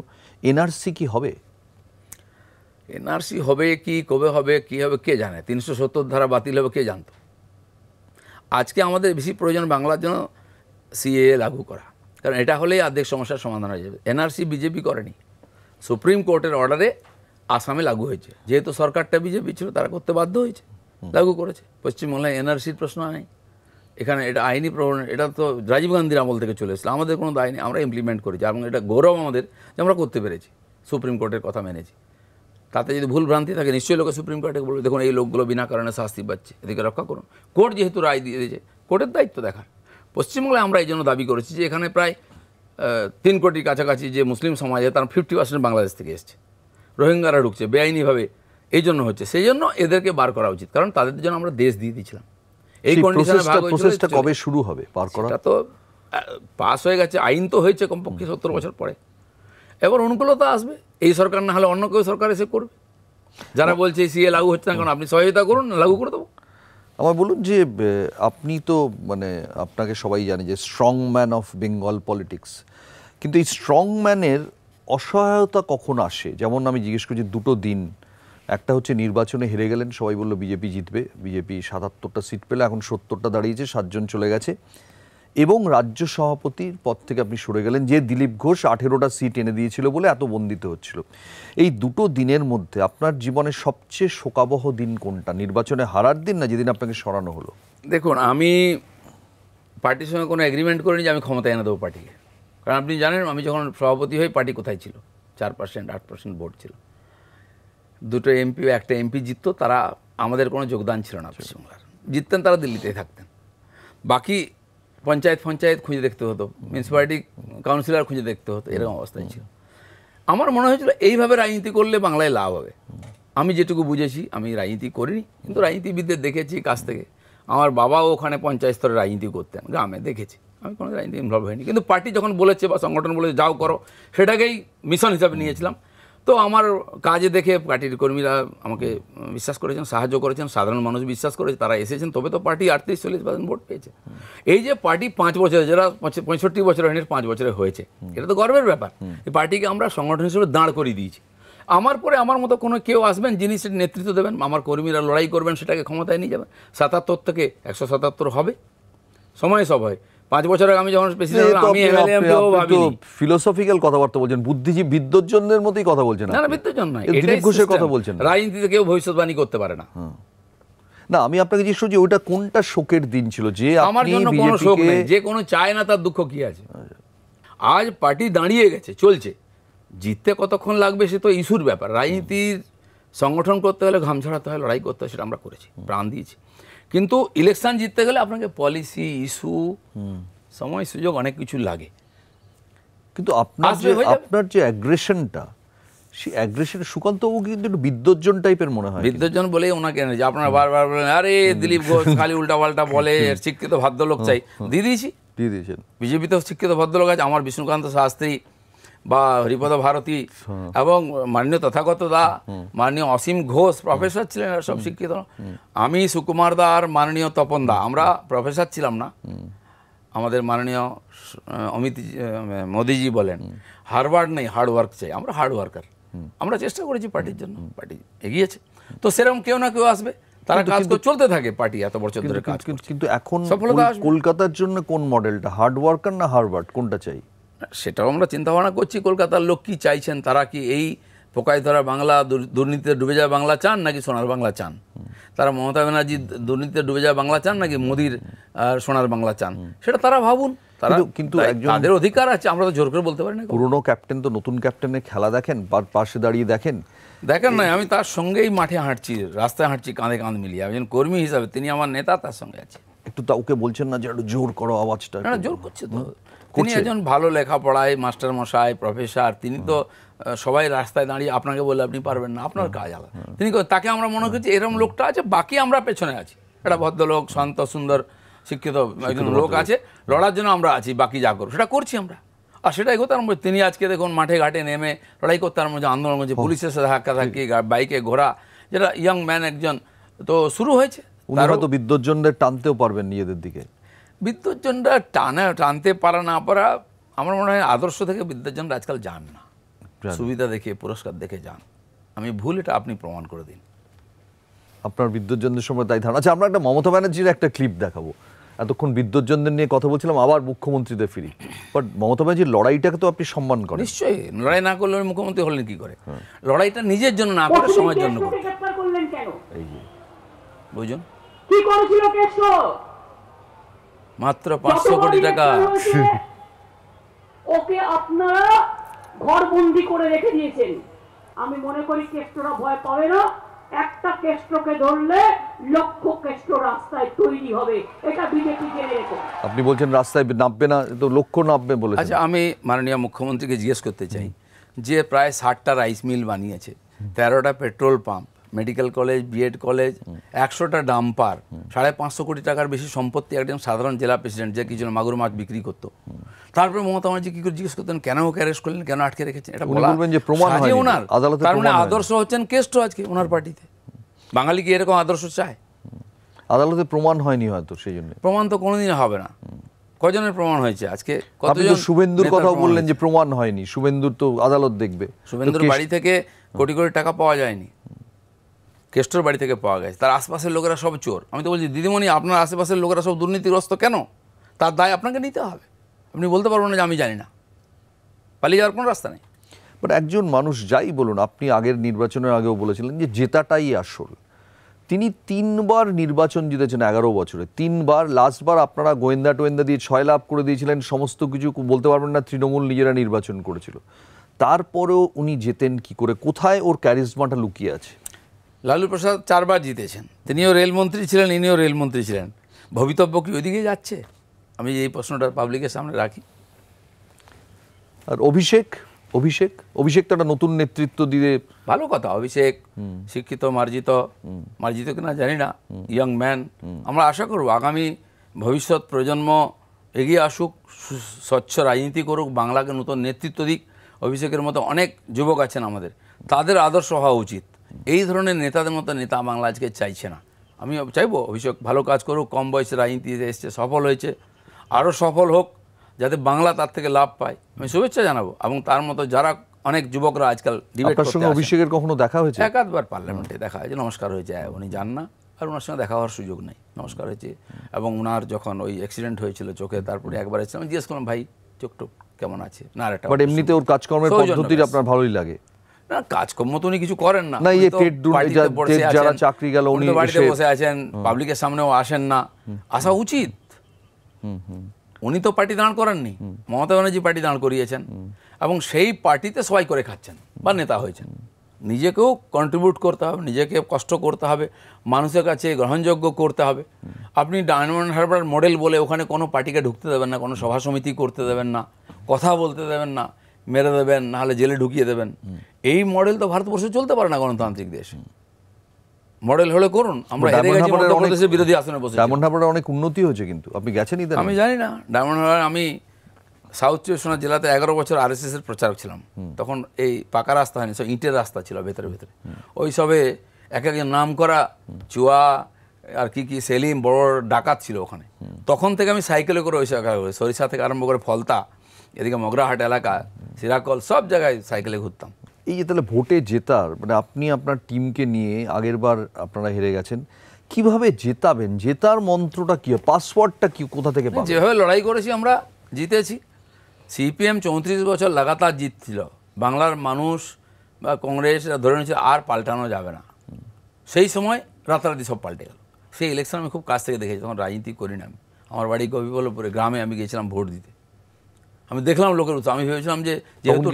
এনআরসি কি হবে এনআরসি হবে কি কবে হবে কি হবে কে জানে তিনশো সত্তর ধারা বাতিল হবে কে জানতো আজকে আমাদের বেশি প্রয়োজন বাংলার জন্য সিএএ লাগু করা কারণ এটা হলেই আর্ধেক সমস্যার সমাধান হয়ে যাবে এনআরসি বিজেপি করেনি সুপ্রিম কোর্টের অর্ডারে আসামে লাগু হয়েছে যেহেতু সরকারটা বিজেপি ছিল তারা করতে বাধ্য হয়েছে লাগু করেছে পশ্চিমবঙ্গে এনআরসির প্রশ্ন নেই এখানে এটা আইনি প্রবণ এটা তো রাজীব গান্ধীর আমল থেকে চলে এসেছিল আমাদের কোনো দায় নেই আমরা ইমপ্লিমেন্ট করেছি এবং এটা গৌরব আমাদের যে আমরা করতে পেরেছি সুপ্রিম কোর্টের কথা মেনেছি তাতে যদি ভুল ভ্রান্তি থাকে নিশ্চয়ই লোকে সুপ্রিম কোর্টে বলবে দেখুন এই লোকগুলো বিনা কারণে শাস্তি পাচ্ছে এদিকে রক্ষা করুন কোর্ট যেহেতু রায় দিয়ে দিয়েছে কোর্টের দায়িত্ব দেখার পশ্চিমবঙ্গে আমরা এই জন্য দাবি করেছি যে এখানে প্রায় তিন কোটির কাছাকাছি যে মুসলিম সমাজে তার ফিফটি পার্সেন্ট বাংলাদেশ থেকে এসছে রোহিঙ্গারা ঢুকছে বেআইনিভাবে এই জন্য হচ্ছে সেই জন্য এদেরকে বার করা উচিত কারণ তাদের জন্য আমরা দেশ দিয়ে দিয়েছিলাম এই কন্ডিশনটা কবে শুরু হবে পার করা তো পাস হয়ে গেছে আইন তো হয়েছে কমপক্ষে সত্তর বছর পরে এবার অনুকূলতা আসবে এই সরকার না হলে অন্য কেউ সরকার এসে করবে যারা বলছে সিএ লাগু হচ্ছে না কারণ আপনি সহায়তা করুন লাগু করে দেবো আমার বলুন যে আপনি তো মানে আপনাকে সবাই জানে যে strong man of Bengal politics কিন্তু এই স্ট্রং ম্যানের অসহায়তা কখন আসে যেমন আমি জিজ্ঞেস করছি দুটো দিন একটা হচ্ছে নির্বাচনে হেরে গেলেন সবাই বললো বিজেপি জিতবে বিজেপি সাতাত্তরটা সিট পেলে এখন সত্তরটা দাঁড়িয়েছে সাতজন চলে গেছে এবং রাজ্য সভাপতির পদ থেকে আপনি সরে গেলেন যে দিলীপ ঘোষ আঠেরোটা সিট এনে দিয়েছিল বলে এত বন্দিত হচ্ছিল এই দুটো দিনের মধ্যে আপনার জীবনের সবচেয়ে শোকাবহ দিন কোনটা নির্বাচনে হারার দিন না যেদিন আপনাকে সরানো হলো দেখুন আমি পার্টির সঙ্গে কোনো এগ্রিমেন্ট করিনি যে আমি ক্ষমতা এনে দেবো পার্টিকে কারণ আপনি জানেন আমি যখন সভাপতি হই পার্টি কোথায় ছিল চার পার্সেন্ট আট পার্সেন্ট ভোট ছিল দুটো এমপি একটা এমপি জিততো তারা আমাদের কোনো যোগদান ছিল না পশ্চিমবাংলার আচ্ছা। জিততেন তারা দিল্লিতেই থাকতেন বাকি পঞ্চায়েত পঞ্চায়েত খুঁজে দেখতে হতো মিউনিসিপ্যালিটি কাউন্সিলর খুঁজে দেখতে হতো এরকম অবস্থায় ছিল আমার মনে হয়েছিল এইভাবে রাজনীতি করলে বাংলায় লাভ হবে আমি যেটুকু বুঝেছি আমি রাজনীতি করিনি কিন্তু রাজনীতিবিদদের দেখেছি কাছ থেকে আমার বাবাও ওখানে পঞ্চায়েত স্তরে রাজনীতি করতেন গ্রামে দেখেছি আমি কোনো রাজনীতি ইনভলভ হয়নি কিন্তু পার্টি যখন বলেছে বা সংগঠন বলেছে যাও করো সেটাকেই মিশন হিসাবে নিয়েছিলাম তো আমার কাজে দেখে পার্টির কর্মীরা আমাকে বিশ্বাস করেছেন সাহায্য করেছেন সাধারণ মানুষ বিশ্বাস করেছে তারা এসেছেন তবে তো পার্টি আটত্রিশ চল্লিশ পার্সেন্ট ভোট পেয়েছে এই যে পার্টি পাঁচ বছরে যারা পঁয়ষট্টি বছর হয়নি পাঁচ বছরে হয়েছে এটা তো গর্বের ব্যাপার এই পার্টিকে আমরা সংগঠন হিসেবে দাঁড় করিয়ে দিয়েছি আমার পরে আমার মতো কোনো কেউ আসবেন যিনি সেটা নেতৃত্ব দেবেন আমার কর্মীরা লড়াই করবেন সেটাকে ক্ষমতায় নিয়ে যাবেন সাতাত্তর থেকে একশো সাতাত্তর হবে সময় সব হয় পাঁচ বছর আগে আমি যখন প্রেসিডেন্ট ফিলোসফিক্যাল কথাবার্তা বলছেন বুদ্ধিজীবী বিদ্যুজ্জনের মতোই কথা বলছেন না না বিদ্যুজ্জন নয় দিলীপ ঘোষের কথা বলছেন রাজনীতিতে কেউ ভবিষ্যৎবাণী করতে পারে না না আমি আপনাকে জিজ্ঞেস করছি ওইটা কোনটা শোকের দিন ছিল যে আমার জন্য কোনো শোক নেই যে কোনো চায় না তার দুঃখ কি আছে আজ পার্টি দাঁড়িয়ে গেছে চলছে জিততে কতক্ষণ লাগবে সে তো ইস্যুর ব্যাপার রাজনীতির সংগঠন করতে হলে ঘাম ছড়াতে হয় লড়াই করতে হয় সেটা আমরা করেছি প্রাণ দিয়েছি কিন্তু ইলেকশান জিততে গেলে আপনাকে পলিসি ইস্যু সময় সুযোগ অনেক কিছু লাগে কিন্তু আপনার যে আপনার যে অ্যাগ্রেশনটা সেই অ্যাগ্রেশন সুকান্তবাবু কিন্তু একটু বিদ্যজ্জন টাইপের মনে হয় বিদ্যজ্জন বলেই ওনাকে যে আপনার বারবার বলেন আরে দিলীপ ঘোষ খালি পাল্টা বলে শিক্ষিত ভদ্রলোক চাই দিয়ে দিয়েছি দিয়ে দিয়েছেন বিজেপিতেও শিক্ষিত ভদ্রলোক আছে আমার বিষ্ণুকান্ত শাস্ত্রী বা হরিপদ ভারতী এবং মাননীয় তথাগত দা মাননীয় অসীম ঘোষ প্রফেসর ছিলেন সব শিক্ষিত আমি সুকুমার দা আর মাননীয় তপন দা আমরা প্রফেসর ছিলাম না আমাদের মাননীয় অমিত মোদিজি বলেন হার্ডওয়ার্ড নেই হার্ডওয়ার্ক চাই আমরা হার্ডওয়ার্কার আমরা চেষ্টা করেছি পার্টির জন্য পার্টি এগিয়েছে তো সেরকম কেউ না কেউ আসবে তারা কাজ তো চলতে থাকে পার্টি এত বছর ধরে কাজ কিন্তু এখন কলকাতার জন্য কোন মডেলটা হার্ড ওয়ার্কার না হার্ড কোনটা চাই সেটাও আমরা চিন্তাভাবনা করছি কলকাতার লোক কী চাইছেন তারা কি এই পোকায় ধরা বাংলা দুর্নীতিতে ডুবে যাওয়া বাংলা চান নাকি সোনার বাংলা চান তারা মমতা ব্যানার্জি দুর্নীতিতে ডুবে যাওয়া বাংলা চান নাকি মোদির সোনার বাংলা চান সেটা তারা ভাবুন তারা কিন্তু একজন তাদের অধিকার আছে আমরা তো জোর করে বলতে পারি না পুরনো ক্যাপ্টেন তো নতুন ক্যাপ্টেনের খেলা দেখেন পাশে দাঁড়িয়ে দেখেন দেখেন না আমি তার সঙ্গেই মাঠে হাঁটছি রাস্তায় হাঁটছি কাঁধে কাঁধ মিলিয়ে একজন কর্মী হিসাবে তিনি আমার নেতা তার সঙ্গে আছে একটু তা ওকে বলছেন না যে একটু জোর করো আওয়াজটা জোর করছে তো তিনি একজন ভালো লেখাপড়ায় মাস্টার মশাই প্রফেসর তিনি তো সবাই রাস্তায় দাঁড়িয়ে আপনাকে বলে আপনি পারবেন না আপনার কাজ আলাদা তিনি তাকে আমরা মনে করছি এরকম লোকটা আছে বাকি আমরা পেছনে আছি একটা ভদ্রলোক শান্ত সুন্দর শিক্ষিত একজন লোক আছে লড়ার জন্য আমরা আছি বাকি যা করবো সেটা করছি আমরা আর সেটাই করতে আরম্ভ তিনি আজকে দেখুন মাঠে ঘাটে নেমে লড়াই করতে আরম্ভ আন্দোলন করছে পুলিশের সাথে ধাক্কা ধাক্কি বাইকে ঘোরা যেটা ইয়াং ম্যান একজন তো শুরু হয়েছে ওনারা তো বিদ্যুৎজনদের টানতেও পারবেন নিজেদের দিকে বিদ্যুৎজনরা টানা টানতে পারা না পারা আমার মনে হয় আদর্শ থেকে বিদ্যুৎজনরা আজকাল যান না সুবিধা দেখে পুরস্কার দেখে যান আমি ভুল এটা আপনি প্রমাণ করে দিন আপনার বিদ্যুৎজনদের সময় তাই ধারণা আচ্ছা আমরা একটা মমতা ব্যানার্জির একটা ক্লিপ দেখাবো এতক্ষণ বিদ্যুৎজনদের নিয়ে কথা বলছিলাম আবার মুখ্যমন্ত্রীদের ফিরি বাট মমতা ব্যানার্জির লড়াইটাকে তো আপনি সম্মান করেন নিশ্চয়ই লড়াই না করলে মুখ্যমন্ত্রী হলেন কি করে হ্যাঁ। লড়াইটা নিজের জন্য না করে সময়ের জন্য করলেন কেন এই বুঝুন কি করেছিল মাত্র পাঁচশো কোটি ইয়ে টাকা ওকে আপনারা ঘর বন্দি করে রেখে দিয়েছেন আমি মনে করি কেষ্টরা ভয় পাবে না একটা কেষ্টকে ধরলে লক্ষ কেষ্ট রাস্তায় তৈরি হবে এটা বিজেপি জেনে রেখো আপনি বলছেন রাস্তায় নামবে না তো লক্ষ নামবে বলে আচ্ছা আমি মাননীয় মুখ্যমন্ত্রীকে জিজ্ঞেস করতে চাই যে প্রায় ষাটটা রাইস মিল বানিয়েছে তেরোটা petrol pump medical college B Ed college একশোটা ডাম্পার সাড়ে পাঁচশো কোটি টাকার বেশি সম্পত্তি একজন সাধারণ জেলা প্রেসিডেন্ট যে কিছু মাগুর মাছ বিক্রি করত তারপরে মমতা ব্যানার্জি কি করে জিজ্ঞেস করতেন কেন ওকে অ্যারেস্ট করলেন কেন আটকে রেখেছেন এটা বলবেন যে প্রমাণ ওনার আদালত তার মানে আদর্শ হচ্ছেন কেস্ট আজকে ওনার পার্টিতে বাঙালি কি এরকম আদর্শ চায় আদালতে প্রমাণ হয়নি হয়তো সেই জন্য প্রমাণ তো কোনোদিন হবে না কজনের প্রমাণ হয়েছে আজকে কতজন শুভেন্দুর কথা বললেন যে প্রমাণ হয়নি শুভেন্দুর তো আদালত দেখবে শুভেন্দুর বাড়ি থেকে কোটি কোটি টাকা পাওয়া যায়নি কেষ্টর বাড়ি থেকে পাওয়া গেছে তার আশপাশের লোকেরা সব চোর আমি তো বলছি দিদিমণি আপনার আশেপাশের লোকেরা সব দুর্নীতিগ্রস্ত কেন তার দায় আপনাকে নিতে হবে আপনি বলতে পারবেন না যে আমি জানি না পালিয়ে যাওয়ার কোনো রাস্তা নেই বাট একজন মানুষ যাই বলুন আপনি আগের নির্বাচনের আগেও বলেছিলেন যে জেতাটাই আসল তিনি তিনবার নির্বাচন জিতেছেন এগারো বছরে তিনবার লাস্টবার আপনারা গোয়েন্দা টোয়েন্দা দিয়ে ছয় লাভ করে দিয়েছিলেন সমস্ত কিছু বলতে পারবেন না তৃণমূল নিজেরা নির্বাচন করেছিল তারপরেও উনি জেতেন কি করে কোথায় ওর ক্যারিজমাটা লুকিয়ে আছে লালু প্রসাদ চারবার জিতেছেন তিনিও রেলমন্ত্রী ছিলেন ইনিও রেলমন্ত্রী ছিলেন ভবিতব্য কি ওইদিকে যাচ্ছে আমি এই প্রশ্নটা পাবলিকের সামনে রাখি আর অভিষেক অভিষেক অভিষেক তো একটা নতুন নেতৃত্ব দিয়ে ভালো কথা অভিষেক শিক্ষিত মার্জিত মার্জিত কিনা জানি না ইয়াং ম্যান আমরা আশা করব আগামী ভবিষ্যৎ প্রজন্ম এগিয়ে আসুক স্বচ্ছ রাজনীতি করুক বাংলাকে নতুন নেতৃত্ব দিক অভিষেকের মতো অনেক যুবক আছেন আমাদের তাদের আদর্শ হওয়া উচিত এই ধরনের নেতাদের মতো নেতা বাংলা আজকে চাইছে না আমি চাইবো অভিষেক ভালো কাজ করুক কম বয়সে রাজনীতিতে এসছে সফল হয়েছে আরও সফল হোক যাতে বাংলা তার থেকে লাভ পায় আমি শুভেচ্ছা জানাবো এবং তার মতো যারা অনেক যুবকরা আজকাল ডিবেটের সঙ্গে অভিষেকের কখনো দেখা হয়েছে একাধবার পার্লামেন্টে দেখা হয়েছে নমস্কার হয়েছে উনি যান না আর ওনার সঙ্গে দেখা হওয়ার সুযোগ নেই নমস্কার হয়েছে এবং ওনার যখন ওই অ্যাক্সিডেন্ট হয়েছিল চোখে তারপরে একবার এসেছিলাম জিজ্ঞেস করলাম ভাই চোখ টোক কেমন আছে না একটা বাট এমনিতে ওর কাজকর্মের পদ্ধতিটা আপনার ভালোই লাগে কাজকর্ম তো উনি কিছু করেন না না ইয়ে যারা চাকরি গেল উনি বাড়িতে বসে আছেন পাবলিকের সামনেও আসেন না আসা উচিত উনি তো পার্টি দাঁড় করেননি মমতা ব্যানার্জি পার্টি দাঁড় করিয়েছেন এবং সেই পার্টিতে সবাই করে খাচ্ছেন বা নেতা হয়েছেন নিজেকেও কন্ট্রিবিউট করতে হবে নিজেকে কষ্ট করতে হবে মানুষের কাছে গ্রহণযোগ্য করতে হবে আপনি ডায়মন্ড হারবার মডেল বলে ওখানে কোনো পার্টিকে ঢুকতে দেবেন না কোনো সভা সমিতি করতে দেবেন না কথা বলতে দেবেন না মেরে দেবেন নাহলে জেলে ঢুকিয়ে দেবেন এই মডেল তো ভারতবর্ষে চলতে পারে না গণতান্ত্রিক দেশ মডেল হলে করুন আমরা বিরোধী আসনে বসে ডায়মন্ড অনেক উন্নতি হয়েছে কিন্তু আপনি গেছেন আমি জানি না ডায়মন্ড হারবার আমি সাউথ চব্বিশ জেলাতে এগারো বছর এস এর প্রচারক ছিলাম তখন এই পাকা রাস্তা হয়নি সব ইটের রাস্তা ছিল ভেতরে ভেতরে ওই সবে এক একজন নাম করা চুয়া আর কি কি সেলিম বড় ডাকাত ছিল ওখানে তখন থেকে আমি সাইকেলে করে ওই সরিষা থেকে আরম্ভ করে ফলতা এদিকে মগরাহাট এলাকা সিরাকল সব জায়গায় সাইকেলে ঘুরতাম এই যে তাহলে ভোটে জেতার মানে আপনি আপনার টিমকে নিয়ে আগের বার আপনারা হেরে গেছেন কিভাবে জেতাবেন জেতার মন্ত্রটা কী পাসওয়ার্ডটা কী কোথা থেকে যেভাবে লড়াই করেছি আমরা জিতেছি সিপিএম চৌত্রিশ বছর লাগাতার জিতছিল বাংলার মানুষ বা কংগ্রেস ধরে নিয়েছিল আর পাল্টানো যাবে না সেই সময় রাতারাতি সব পাল্টে গেল সেই ইলেকশন আমি খুব কাছ থেকে দেখেছি তখন রাজনীতি করি না আমি আমার বাড়ি কবি কবিবল্লপুরে গ্রামে আমি গিয়েছিলাম ভোট দিতে আমি দেখলাম লোকের উৎসাহ আমি ভেবেছিলাম যে যেহেতু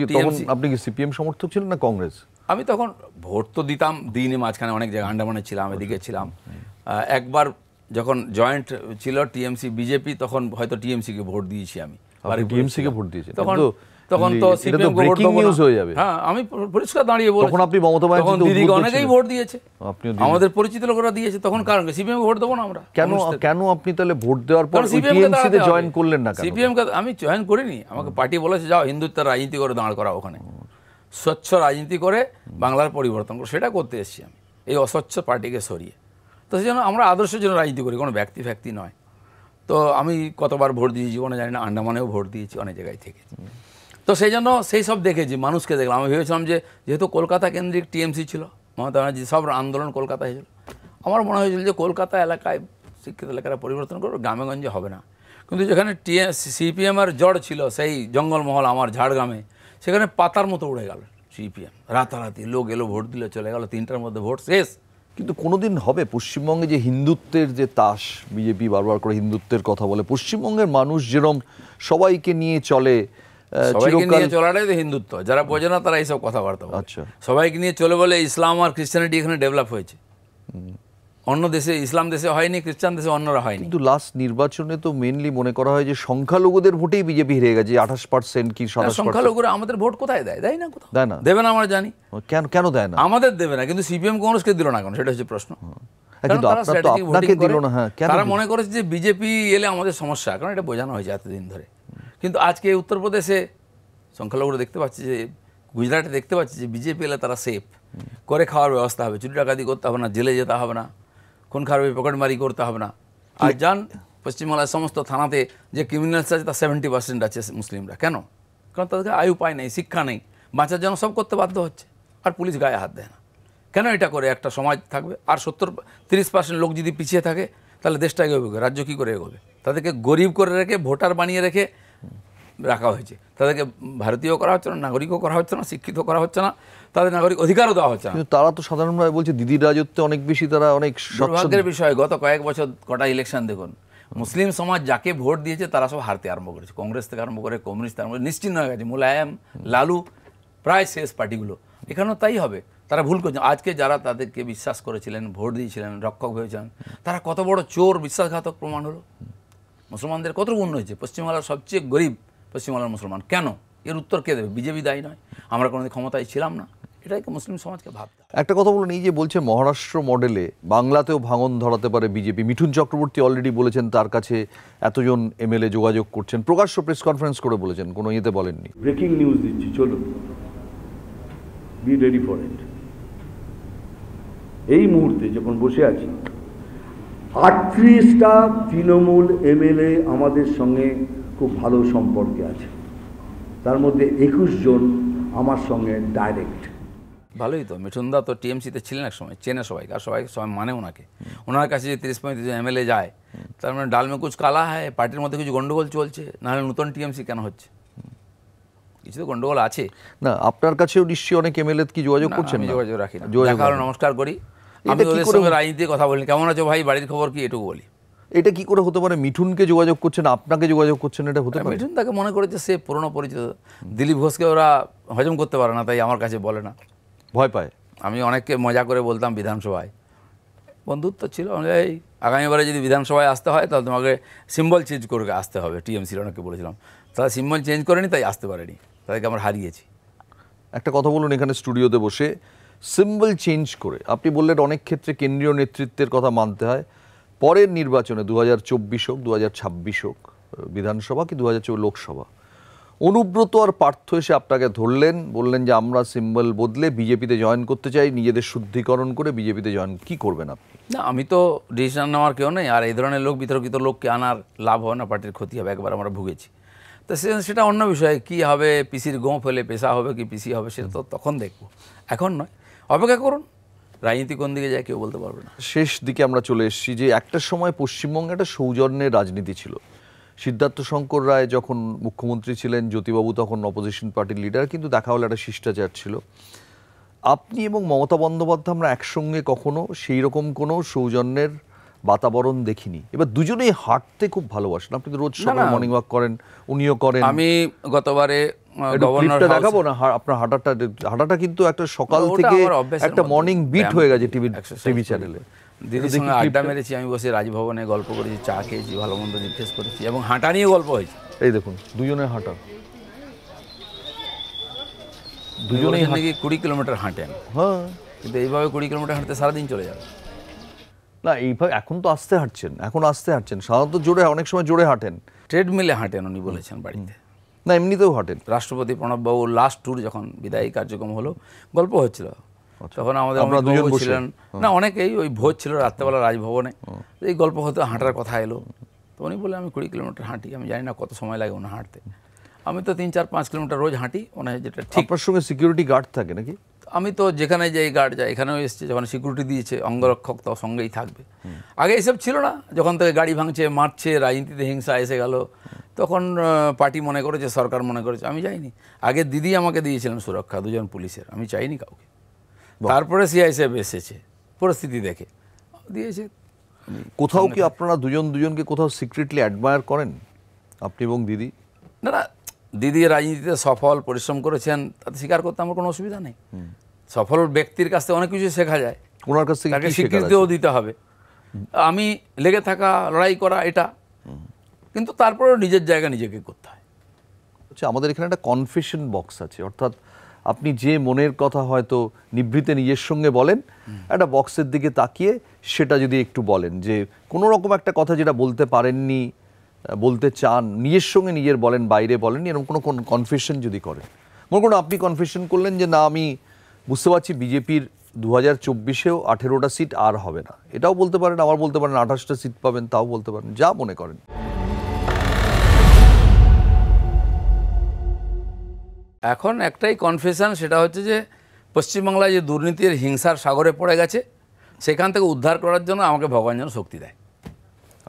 আপনি কি সিপিএম সমর্থক ছিলেন না কংগ্রেস আমি তখন ভোট তো দিতাম দিনে মাঝখানে অনেক জায়গায় আন্ডামানে ছিলাম এদিকে ছিলাম একবার যখন জয়েন্ট ছিল টিএমসি বিজেপি তখন হয়তো টিএমসিকে ভোট দিয়েছি আমি টিএমসিকে ভোট দিয়েছি তখন তখন তো সিপিএম ব্রেকিং নিউজ হয়ে যাবে হ্যাঁ আমি পরিষ্কার দাঁড়িয়ে বলি তখন আপনি মমতা ব্যানার্জি তখন দিদি অনেকেই ভোট দিয়েছে আমাদের পরিচিত লোকরা দিয়েছে তখন কারণ সিপিএম ভোট দেবো না আমরা কেন কেন আপনি তাহলে ভোট দেওয়ার পর সিপিএম তে জয়েন করলেন না কেন সিপিএম আমি জয়েন করিনি আমাকে পার্টি বলেছে যাও হিন্দুত্ব রাজনীতি করে দাঁড় করা ওখানে স্বচ্ছ রাজনীতি করে বাংলার পরিবর্তন করো সেটা করতে এসেছি আমি এই অস্বচ্ছ পার্টিকে সরিয়ে তো সে যেন আমরা আদর্শের জন্য রাজনীতি করি কোনো ব্যক্তি ফ্যাক্তি নয় তো আমি কতবার ভোট দিয়েছি জীবনে জানি না আন্ডামানেও ভোট দিয়েছি অনেক জায়গায় থেকে তো সেই জন্য সেই সব দেখেছি মানুষকে দেখলাম আমি ভেবেছিলাম যে যেহেতু কলকাতা কেন্দ্রিক টিএমসি ছিল মমতা ব্যানার্জি সব আন্দোলন কলকাতা হয়েছিল আমার মনে হয়েছিল যে কলকাতা এলাকায় শিক্ষিত এলাকারা পরিবর্তন করবে গ্রামেগঞ্জে হবে না কিন্তু যেখানে টিএ সিপিএম আর জড় ছিল সেই জঙ্গলমহল আমার ঝাড়গ্রামে সেখানে পাতার মতো উড়ে গেল সিপিএম রাতারাতি লোক এলো ভোট দিলে চলে গেল তিনটার মধ্যে ভোট শেষ কিন্তু কোনোদিন হবে পশ্চিমবঙ্গে যে হিন্দুত্বের যে তাস বিজেপি বারবার করে হিন্দুত্বের কথা বলে পশ্চিমবঙ্গের মানুষ যেরম সবাইকে নিয়ে চলে সবাইকে নিয়ে চলাটাই তো হিন্দুত্ব যারা বোঝে না তারা এইসব কথাবার্তা আচ্ছা সবাইকে নিয়ে চলে বলে ইসলাম আর এখানে ডেভেলপ হয়েছে অন্য দেশে ইসলাম দেশে হয়নি খ্রিস্টান দেশে অন্যরা হয়নি কিন্তু লাস্ট নির্বাচনে তো মেনলি মনে করা হয় যে সংখ্যালঘুদের ভোটেই বিজেপি হেরে গেছে আঠাশ পার্সেন্ট কি সংখ্যালঘুরা আমাদের ভোট কোথায় দেয় দেয় না কোথায় দেয় না দেবে না আমরা জানি কেন কেন দেয় না আমাদের দেবে না কিন্তু সিপিএম কংগ্রেসকে দিল না কেন সেটা হচ্ছে প্রশ্ন তারা হ্যাঁ, মনে করেছে যে বিজেপি এলে আমাদের সমস্যা কারণ এটা বোঝানো হয়েছে এতদিন ধরে কিন্তু আজকে উত্তরপ্রদেশে সংখ্যালঘুরা দেখতে পাচ্ছি যে গুজরাটে দেখতে পাচ্ছি যে বিজেপি এলে তারা সেফ করে খাওয়ার ব্যবস্থা হবে চুরি ডাকাতি করতে হবে না জেলে যেতে হবে না খুন খারাপ পকেটমারি করতে হবে না আর যান পশ্চিমবাংলার সমস্ত থানাতে যে ক্রিমিনালস আছে তার সেভেন্টি পার্সেন্ট আছে মুসলিমরা কেন কারণ তাদেরকে আয় উপায় নেই শিক্ষা নেই বাঁচার জন্য সব করতে বাধ্য হচ্ছে আর পুলিশ গায়ে হাত দেয় না কেন এটা করে একটা সমাজ থাকবে আর সত্তর তিরিশ পার্সেন্ট লোক যদি পিছিয়ে থাকে তাহলে দেশটা এগোবে রাজ্য কী করে এগোবে তাদেরকে গরিব করে রেখে ভোটার বানিয়ে রেখে রাখা হয়েছে তাদেরকে ভারতীয় করা হচ্ছে না নাগরিকও করা হচ্ছে না শিক্ষিত করা হচ্ছে না তাদের নাগরিক অধিকারও দেওয়া হচ্ছে না কিন্তু তারা তো সাধারণভাবে বলছে দিদির রাজত্বে অনেক বেশি তারা অনেক সৌভাগ্যের বিষয় গত কয়েক বছর কটা ইলেকশন দেখুন মুসলিম সমাজ যাকে ভোট দিয়েছে তারা সব হারতে আরম্ভ করেছে কংগ্রেস থেকে আরম্ভ করে কমিউনিস্ট আরম্ভ করে নিশ্চিন্ন হয়ে গেছে মুলায়ম লালু প্রায় শেষ পার্টিগুলো এখানেও তাই হবে তারা ভুল করছেন আজকে যারা তাদেরকে বিশ্বাস করেছিলেন ভোট দিয়েছিলেন রক্ষক হয়েছেন তারা কত বড় চোর বিশ্বাসঘাতক প্রমাণ হলো মুসলমানদের কত উন্নয়ন হয়েছে পশ্চিমবাংলার সবচেয়ে গরিব পশ্চিমবাংলার মুসলমান কেন এর উত্তর কে দেবে বিজেপি দায়ী নয় আমরা কোনোদিন ক্ষমতায় ছিলাম না এটাই মুসলিম সমাজকে ভাবতে একটা কথা বলুন এই যে বলছে মহারাষ্ট্র মডেলে বাংলাতেও ভাঙন ধরাতে পারে বিজেপি মিঠুন চক্রবর্তী অলরেডি বলেছেন তার কাছে এতজন এমএলএ যোগাযোগ করছেন প্রকাশ্য প্রেস কনফারেন্স করে বলেছেন কোনো ইয়েতে বলেননি ব্রেকিং নিউজ দিচ্ছি চলুন বি রেডি ফর ইট এই মুহূর্তে যখন বসে আছি আটত্রিশটা তৃণমূল এমএলএ আমাদের সঙ্গে খুব ভালো সম্পর্কে আছে তার মধ্যে একুশ জন আমার সঙ্গে ডাইরেক্ট ভালোই তো মিঠুনদা তো টিএমসিতে ছিলেন এক সময় চেনে সবাইকে আর সবাই সবাই মানে ওনাকে ওনার কাছে যে তিরিশ পঁয়ত্রিশ এমএলএ যায় তার মানে ডালমে কুচ কালা হয় পার্টির মধ্যে কিছু গন্ডগোল চলছে নাহলে নতুন টিএমসি কেন হচ্ছে কিছু তো গন্ডগোল আছে না আপনার কাছেও নিশ্চয়ই অনেক এমএলএ কি যোগাযোগ করছেন যোগাযোগ রাখি না যোগাযোগ নমস্কার করি আমি ওদের সঙ্গে রাজনীতি কথা বলি কেমন আছো ভাই বাড়ির খবর কি এটুকু বলি এটা কি করে হতে পারে মিঠুনকে যোগাযোগ করছেন আপনাকে যোগাযোগ করছেন এটা হতে পারে মিঠুন তাকে মনে করেছে সে পুরনো পরিচিত দিলীপ ঘোষকে ওরা হজম করতে পারে না তাই আমার কাছে বলে না ভয় পায় আমি অনেককে মজা করে বলতাম বিধানসভায় বন্ধুত্ব ছিল এই আগামীবারে যদি বিধানসভায় আসতে হয় তাহলে তোমাকে সিম্বল চেঞ্জ করে আসতে হবে টিএমসির অনেককে বলেছিলাম তারা সিম্বল চেঞ্জ করেনি তাই আসতে পারেনি তাদেরকে আমরা হারিয়েছি একটা কথা বলুন এখানে স্টুডিওতে বসে সিম্বল চেঞ্জ করে আপনি বললেন অনেক ক্ষেত্রে কেন্দ্রীয় নেতৃত্বের কথা মানতে হয় পরের নির্বাচনে দু হাজার চব্বিশ হোক দু হাজার ছাব্বিশ হোক বিধানসভা কি দু হাজার লোকসভা অনুব্রত আর পার্থ এসে আপনাকে ধরলেন বললেন যে আমরা সিম্বল বদলে বিজেপিতে জয়েন করতে চাই নিজেদের শুদ্ধিকরণ করে বিজেপিতে জয়েন কি করবেন আপনি না আমি তো ডিসিশন নেওয়ার কেউ নেই আর এই ধরনের লোক বিতর্কিত লোককে আনার লাভ হয় না পার্টির ক্ষতি হবে একবার আমরা ভুগেছি তো সেটা অন্য বিষয় কি হবে পিসির গোঁ ফেলে পেশা হবে কি পিসি হবে সেটা তো তখন দেখব এখন নয় অপেক্ষা করুন রাজনীতি কোন দিকে যায় কেউ বলতে পারবে না শেষ দিকে আমরা চলে এসেছি যে একটা সময় পশ্চিমবঙ্গে একটা সৌজন্যের রাজনীতি ছিল সিদ্ধার্থ শঙ্কর রায় যখন মুখ্যমন্ত্রী ছিলেন জ্যোতিবাবু তখন অপোজিশন পার্টির লিডার কিন্তু দেখা হলো একটা শিষ্টাচার ছিল আপনি এবং মমতা বন্দ্যোপাধ্যায় আমরা একসঙ্গে কখনো সেই রকম কোনো সৌজন্যের বাতাবরণ দেখিনি এবার দুজনেই হাঁটতে খুব ভালোবাসেন আপনি তো রোজ সকালে মর্নিং ওয়াক করেন উনিও করেন আমি গতবারে গভর্নর দেখাবো না আপনার হাঁটাটা হাঁটাটা কিন্তু একটা সকাল থেকে একটা মর্নিং বিট হয়ে গেছে টিভি টিভি চ্যানেলে দিদির সঙ্গে আড্ডা মেরেছি আমি বসে রাজভবনে গল্প করেছি চা খেয়েছি ভালো মন্দ জিজ্ঞেস করেছি এবং হাঁটা নিয়ে গল্প হয়েছে এই দেখুন দুজনের হাঁটা দুজনেই নাকি কুড়ি কিলোমিটার হাঁটেন হ্যাঁ কিন্তু এইভাবে কুড়ি কিলোমিটার হাঁটতে সারাদিন চলে যাবে না এইভাবে এখন তো আসতে হাঁটছেন এখন আসতে হাঁটছেন সাধারণত জোরে অনেক সময় জোরে হাঁটেন ট্রেডমিলে হাঁটেন উনি বলেছেন বাড়িতে না এমনিতেও ঘটেন রাষ্ট্রপতি প্রণববাবু লাস্ট ট্যুর যখন বিদায়ী কার্যক্রম হলো গল্প হচ্ছিল আচ্ছা। তখন আমাদের ছিলেন না অনেকেই ওই ভোজ ছিল রাত্রেবেলা রাজভবনে এই গল্প হতে হাঁটার কথা এলো তো উনি বলে আমি কুড়ি কিলোমিটার হাঁটি আমি জানি না কত সময় লাগে ওনার হাঁটতে আমি তো তিন চার পাঁচ কিলোমিটার রোজ হাঁটি ওনার যেটা ঠিক সঙ্গে সিকিউরিটি গার্ড থাকে নাকি আমি তো যেখানে যাই গার্ড যাই এখানেও এসছে যখন সিকিউরিটি দিয়েছে অঙ্গরক্ষক তো সঙ্গেই থাকবে আগে এসব ছিল না যখন থেকে গাড়ি ভাঙছে মারছে রাজনীতিতে হিংসা এসে গেল তখন পার্টি মনে করেছে সরকার মনে করেছে আমি যাইনি আগে দিদি আমাকে দিয়েছিলেন সুরক্ষা দুজন পুলিশের আমি চাইনি কাউকে তারপরে সিআইএসএফ এসেছে পরিস্থিতি দেখে দিয়েছে কোথাও কি আপনারা দুজন দুজনকে কোথাও সিক্রেটলি অ্যাডমায়ার করেন আপনি এবং দিদি না না দিদি রাজনীতিতে সফল পরিশ্রম করেছেন তাতে স্বীকার করতে আমার কোনো অসুবিধা নেই সফল ব্যক্তির কাছ থেকে অনেক কিছু শেখা যায় ওনার কাছ থেকে তাকে স্বীকৃতিও দিতে হবে আমি লেগে থাকা লড়াই করা এটা কিন্তু তারপরে নিজের জায়গা নিজেকে করতে হয় হচ্ছে আমাদের এখানে একটা কনফেশন বক্স আছে অর্থাৎ আপনি যে মনের কথা হয়তো নিভৃতে নিজের সঙ্গে বলেন একটা বক্সের দিকে তাকিয়ে সেটা যদি একটু বলেন যে কোনো রকম একটা কথা যেটা বলতে পারেননি বলতে চান নিজের সঙ্গে নিজের বলেন বাইরে বলেন এরকম কোনো কোনো কনফেশন যদি করে মনে করুন আপনি কনফেশন করলেন যে না আমি বুঝতে পারছি বিজেপির দু হাজার চব্বিশেও আঠেরোটা সিট আর হবে না এটাও বলতে পারেন আবার বলতে পারেন আঠাশটা সিট পাবেন তাও বলতে পারেন যা মনে করেন এখন একটাই কনফেশন সেটা হচ্ছে যে পশ্চিমবাংলায় যে দুর্নীতির হিংসার সাগরে পড়ে গেছে সেখান থেকে উদ্ধার করার জন্য আমাকে ভগবান যেন শক্তি দেয়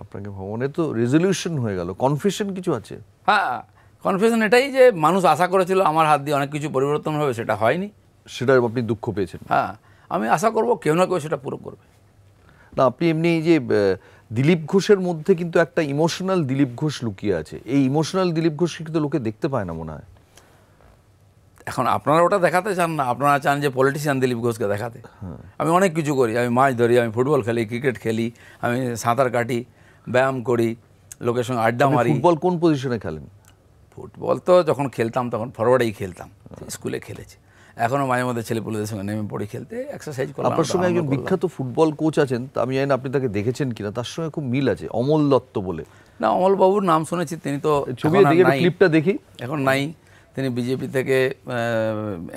আপনাকে ভগবানের তো রেজলিউশন হয়ে গেল কনফিউশন কিছু আছে হ্যাঁ কনফিউশন এটাই যে মানুষ আশা করেছিল আমার হাত দিয়ে অনেক কিছু পরিবর্তন হবে সেটা হয়নি সেটা আপনি দুঃখ পেয়েছেন হ্যাঁ আমি আশা করব কেউ না কেউ সেটা পুরো করবে না আপনি এমনি যে দিলীপ ঘোষের মধ্যে কিন্তু একটা ইমোশনাল দিলীপ ঘোষ লুকিয়ে আছে এই ইমোশনাল দিলীপ ঘোষকে কিন্তু লোকে দেখতে পায় না মনে হয় এখন আপনারা ওটা দেখাতে চান না আপনারা চান যে পলিটিশিয়ান দিলীপ ঘোষকে দেখাতে হ্যাঁ। আমি অনেক কিছু করি আমি মাছ ধরি আমি ফুটবল খেলি ক্রিকেট খেলি আমি সাঁতার কাটি ব্যায়াম করি লোকের সঙ্গে আড্ডা মারি ফুটবল কোন পজিশনে খেলেন ফুটবল তো যখন খেলতাম তখন ফরওয়ার্ডেই খেলতাম স্কুলে খেলেছি এখনও মাঝে মধ্যে ছেলেপুলেদের সঙ্গে নেমে পড়ে খেলতে এক্সারসাইজ করলাম আপনার সঙ্গে একজন বিখ্যাত ফুটবল কোচ আছেন আমি জানি আপনি তাকে দেখেছেন কিনা তার সঙ্গে খুব মিল আছে অমল দত্ত বলে না অমলবাবুর নাম শুনেছি তিনি তো ছবি ক্লিপটা দেখি এখন নাই তিনি বিজেপি থেকে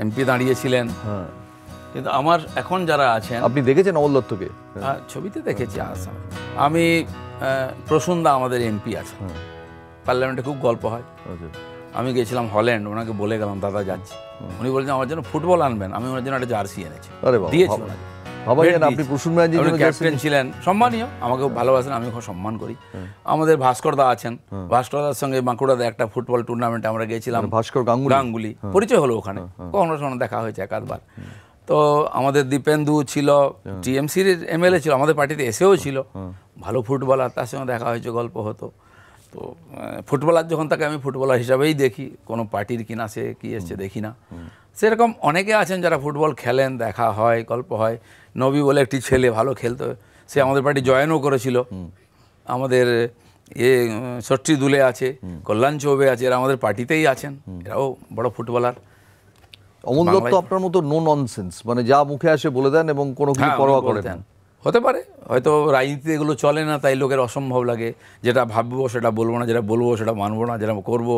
এমপি দাঁড়িয়েছিলেন হ্যাঁ। কিন্তু আমার এখন যারা আছেন আপনি দেখেছেন অমল দত্তকে ছবিতে দেখেছি আমি প্রসূনদা আমাদের এমপি আছে পার্লামেন্টে খুব গল্প হয় আচ্ছা। আমি গেছিলাম হল্যান্ড ওনাকে বলে গেলাম দাদা যাচ্ছি উনি বলছেন আমার জন্য ফুটবল আনবেন আমি ওনার জন্য একটা জার্সি এনেছি আপনি ক্যাপ্টেন ছিলেন সম্মানীয় আমাকে ভালোবাসেন আমি খুব সম্মান করি আমাদের ভাস্কর দা আছেন সঙ্গে বাঁকুড়াতে একটা ফুটবল টুর্নামেন্টে আমরা গেছিলাম ভাস্কর গাঙ্গুলি পরিচয় হলো ওখানে কখনো সঙ্গে দেখা হয়েছে এক আধবার তো আমাদের দীপেন্দু ছিল হ্যাঁ। টিএমসির এমএলএ ছিল আমাদের পার্টিতে এসেও ছিল হ্যাঁ, হ্যাঁ। ভালো ফুটবলার তার সঙ্গে দেখা হয়েছে গল্প হতো তো ফুটবলার যখন তাকে আমি ফুটবলার হিসাবেই দেখি কোনো পার্টির কিনা সে কী এসছে দেখি না সেরকম অনেকে আছেন যারা ফুটবল খেলেন দেখা হয় গল্প হয় নবী বলে একটি ছেলে ভালো খেলতো সে আমাদের পার্টি জয়েনও করেছিল আমাদের এ ষষ্ঠী দুলে আছে কল্যাণ চৌবে আছে এরা আমাদের পার্টিতেই আছেন এরাও বড় ফুটবলার অমল দত্ত আপনার মতো নো ননসেন্স মানে যা মুখে আসে বলে দেন এবং কোনো কিছু হ্যাঁ, পরোয়া করে দেন হতে পারে হয়তো রাজনীতিতে এগুলো চলে না তাই লোকের অসম্ভব লাগে যেটা ভাববো সেটা বলবো না যেটা বলবো সেটা মানবো না যেটা করবো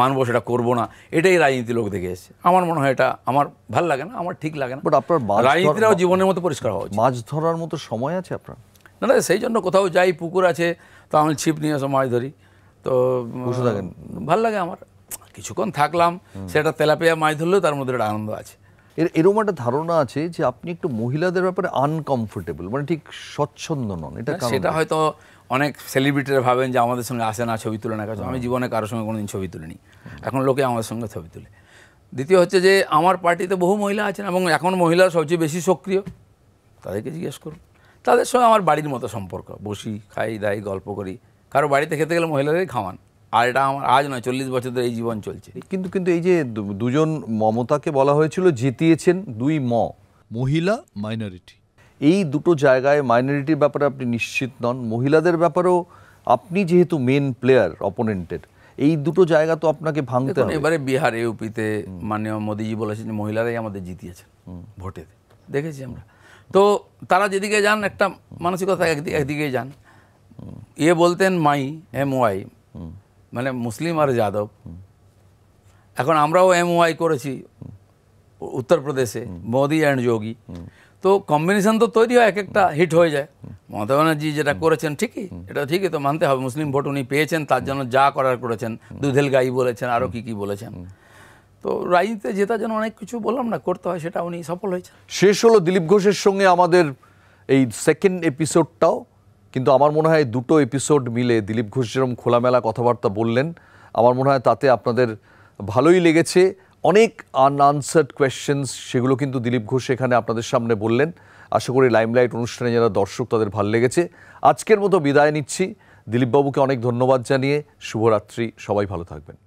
মানবো সেটা করবো না এটাই রাজনীতি লোক দেখে এসেছে আমার মনে হয় এটা আমার ভাল লাগে না আমার ঠিক লাগে না বাট আপনার রাজনীতিটাও জীবনের মতো পরিষ্কার হওয়া মাছ ধরার মতো সময় আছে আপনার না না সেই জন্য কোথাও যাই পুকুর আছে তো আমি ছিপ নিয়ে এসে মাছ ধরি তো ভাল লাগে আমার কিছুক্ষণ থাকলাম সেটা তেলাপিয়া মাছ ধরলেও তার মধ্যে একটা আনন্দ আছে এর এরকম একটা ধারণা আছে যে আপনি একটু মহিলাদের ব্যাপারে আনকমফোর্টেবল মানে ঠিক স্বচ্ছন্দ নন এটা সেটা হয়তো অনেক সেলিব্রিটিরা ভাবেন যে আমাদের সঙ্গে আসে না ছবি তুলে না কাছে আমি জীবনে কারোর সঙ্গে কোনোদিন ছবি তুলিনি এখন লোকে আমাদের সঙ্গে ছবি তুলে দ্বিতীয় হচ্ছে যে আমার পার্টিতে বহু মহিলা আছেন এবং এখন মহিলা সবচেয়ে বেশি সক্রিয় তাদেরকে জিজ্ঞেস করুন তাদের সঙ্গে আমার বাড়ির মতো সম্পর্ক বসি খাই দাই গল্প করি কারো বাড়িতে খেতে গেলে মহিলাদেরই খাওয়ান আর এটা আমার আজ নয় চল্লিশ বছর ধরে এই জীবন চলছে কিন্তু কিন্তু এই যে দুজন মমতাকে বলা হয়েছিল জিতিয়েছেন দুই ম মহিলা মাইনরিটি এই দুটো জায়গায় মাইনরিটির ব্যাপারে আপনি নিশ্চিত নন মহিলাদের ব্যাপারেও আপনি যেহেতু মেন প্লেয়ার অপোনেন্টের এই দুটো জায়গা তো আপনাকে ভাঙতে হবে এবারে বিহার ইউপিতে মানে মোদীজি বলেছেন মহিলারাই আমাদের জিতিয়েছেন ভোটে দেখেছি আমরা তো তারা যেদিকে যান একটা মানসিকতা একদিকে একদিকে যান এ বলতেন মাই এম ওয়াই মানে মুসলিম আর যাদব এখন আমরাও এমওয়াই করেছি উত্তরপ্রদেশে মোদি অ্যান্ড যোগী তো কম্বিনেশন তো তৈরি হয় এক একটা হিট হয়ে যায় মমতা ব্যানার্জি যেটা করেছেন ঠিকই এটা ঠিকই তো মানতে হবে মুসলিম ভোট উনি পেয়েছেন তার জন্য যা করার করেছেন দুধেল গাই বলেছেন আরও কি কি বলেছেন তো রাজনীতিতে জেতার জন্য অনেক কিছু বললাম না করতে হয় সেটা উনি সফল হয়েছে শেষ হলো দিলীপ ঘোষের সঙ্গে আমাদের এই সেকেন্ড এপিসোডটাও কিন্তু আমার মনে হয় দুটো এপিসোড মিলে দিলীপ ঘোষ যেরকম খোলামেলা কথাবার্তা বললেন আমার মনে হয় তাতে আপনাদের ভালোই লেগেছে অনেক আনআনসার্ড কোয়েশ্চেন্স সেগুলো কিন্তু দিলীপ ঘোষ এখানে আপনাদের সামনে বললেন আশা করি লাইমলাইট অনুষ্ঠানে যারা দর্শক তাদের ভালো লেগেছে আজকের মতো বিদায় নিচ্ছি দিলীপবাবুকে অনেক ধন্যবাদ জানিয়ে শুভরাত্রি সবাই ভালো থাকবেন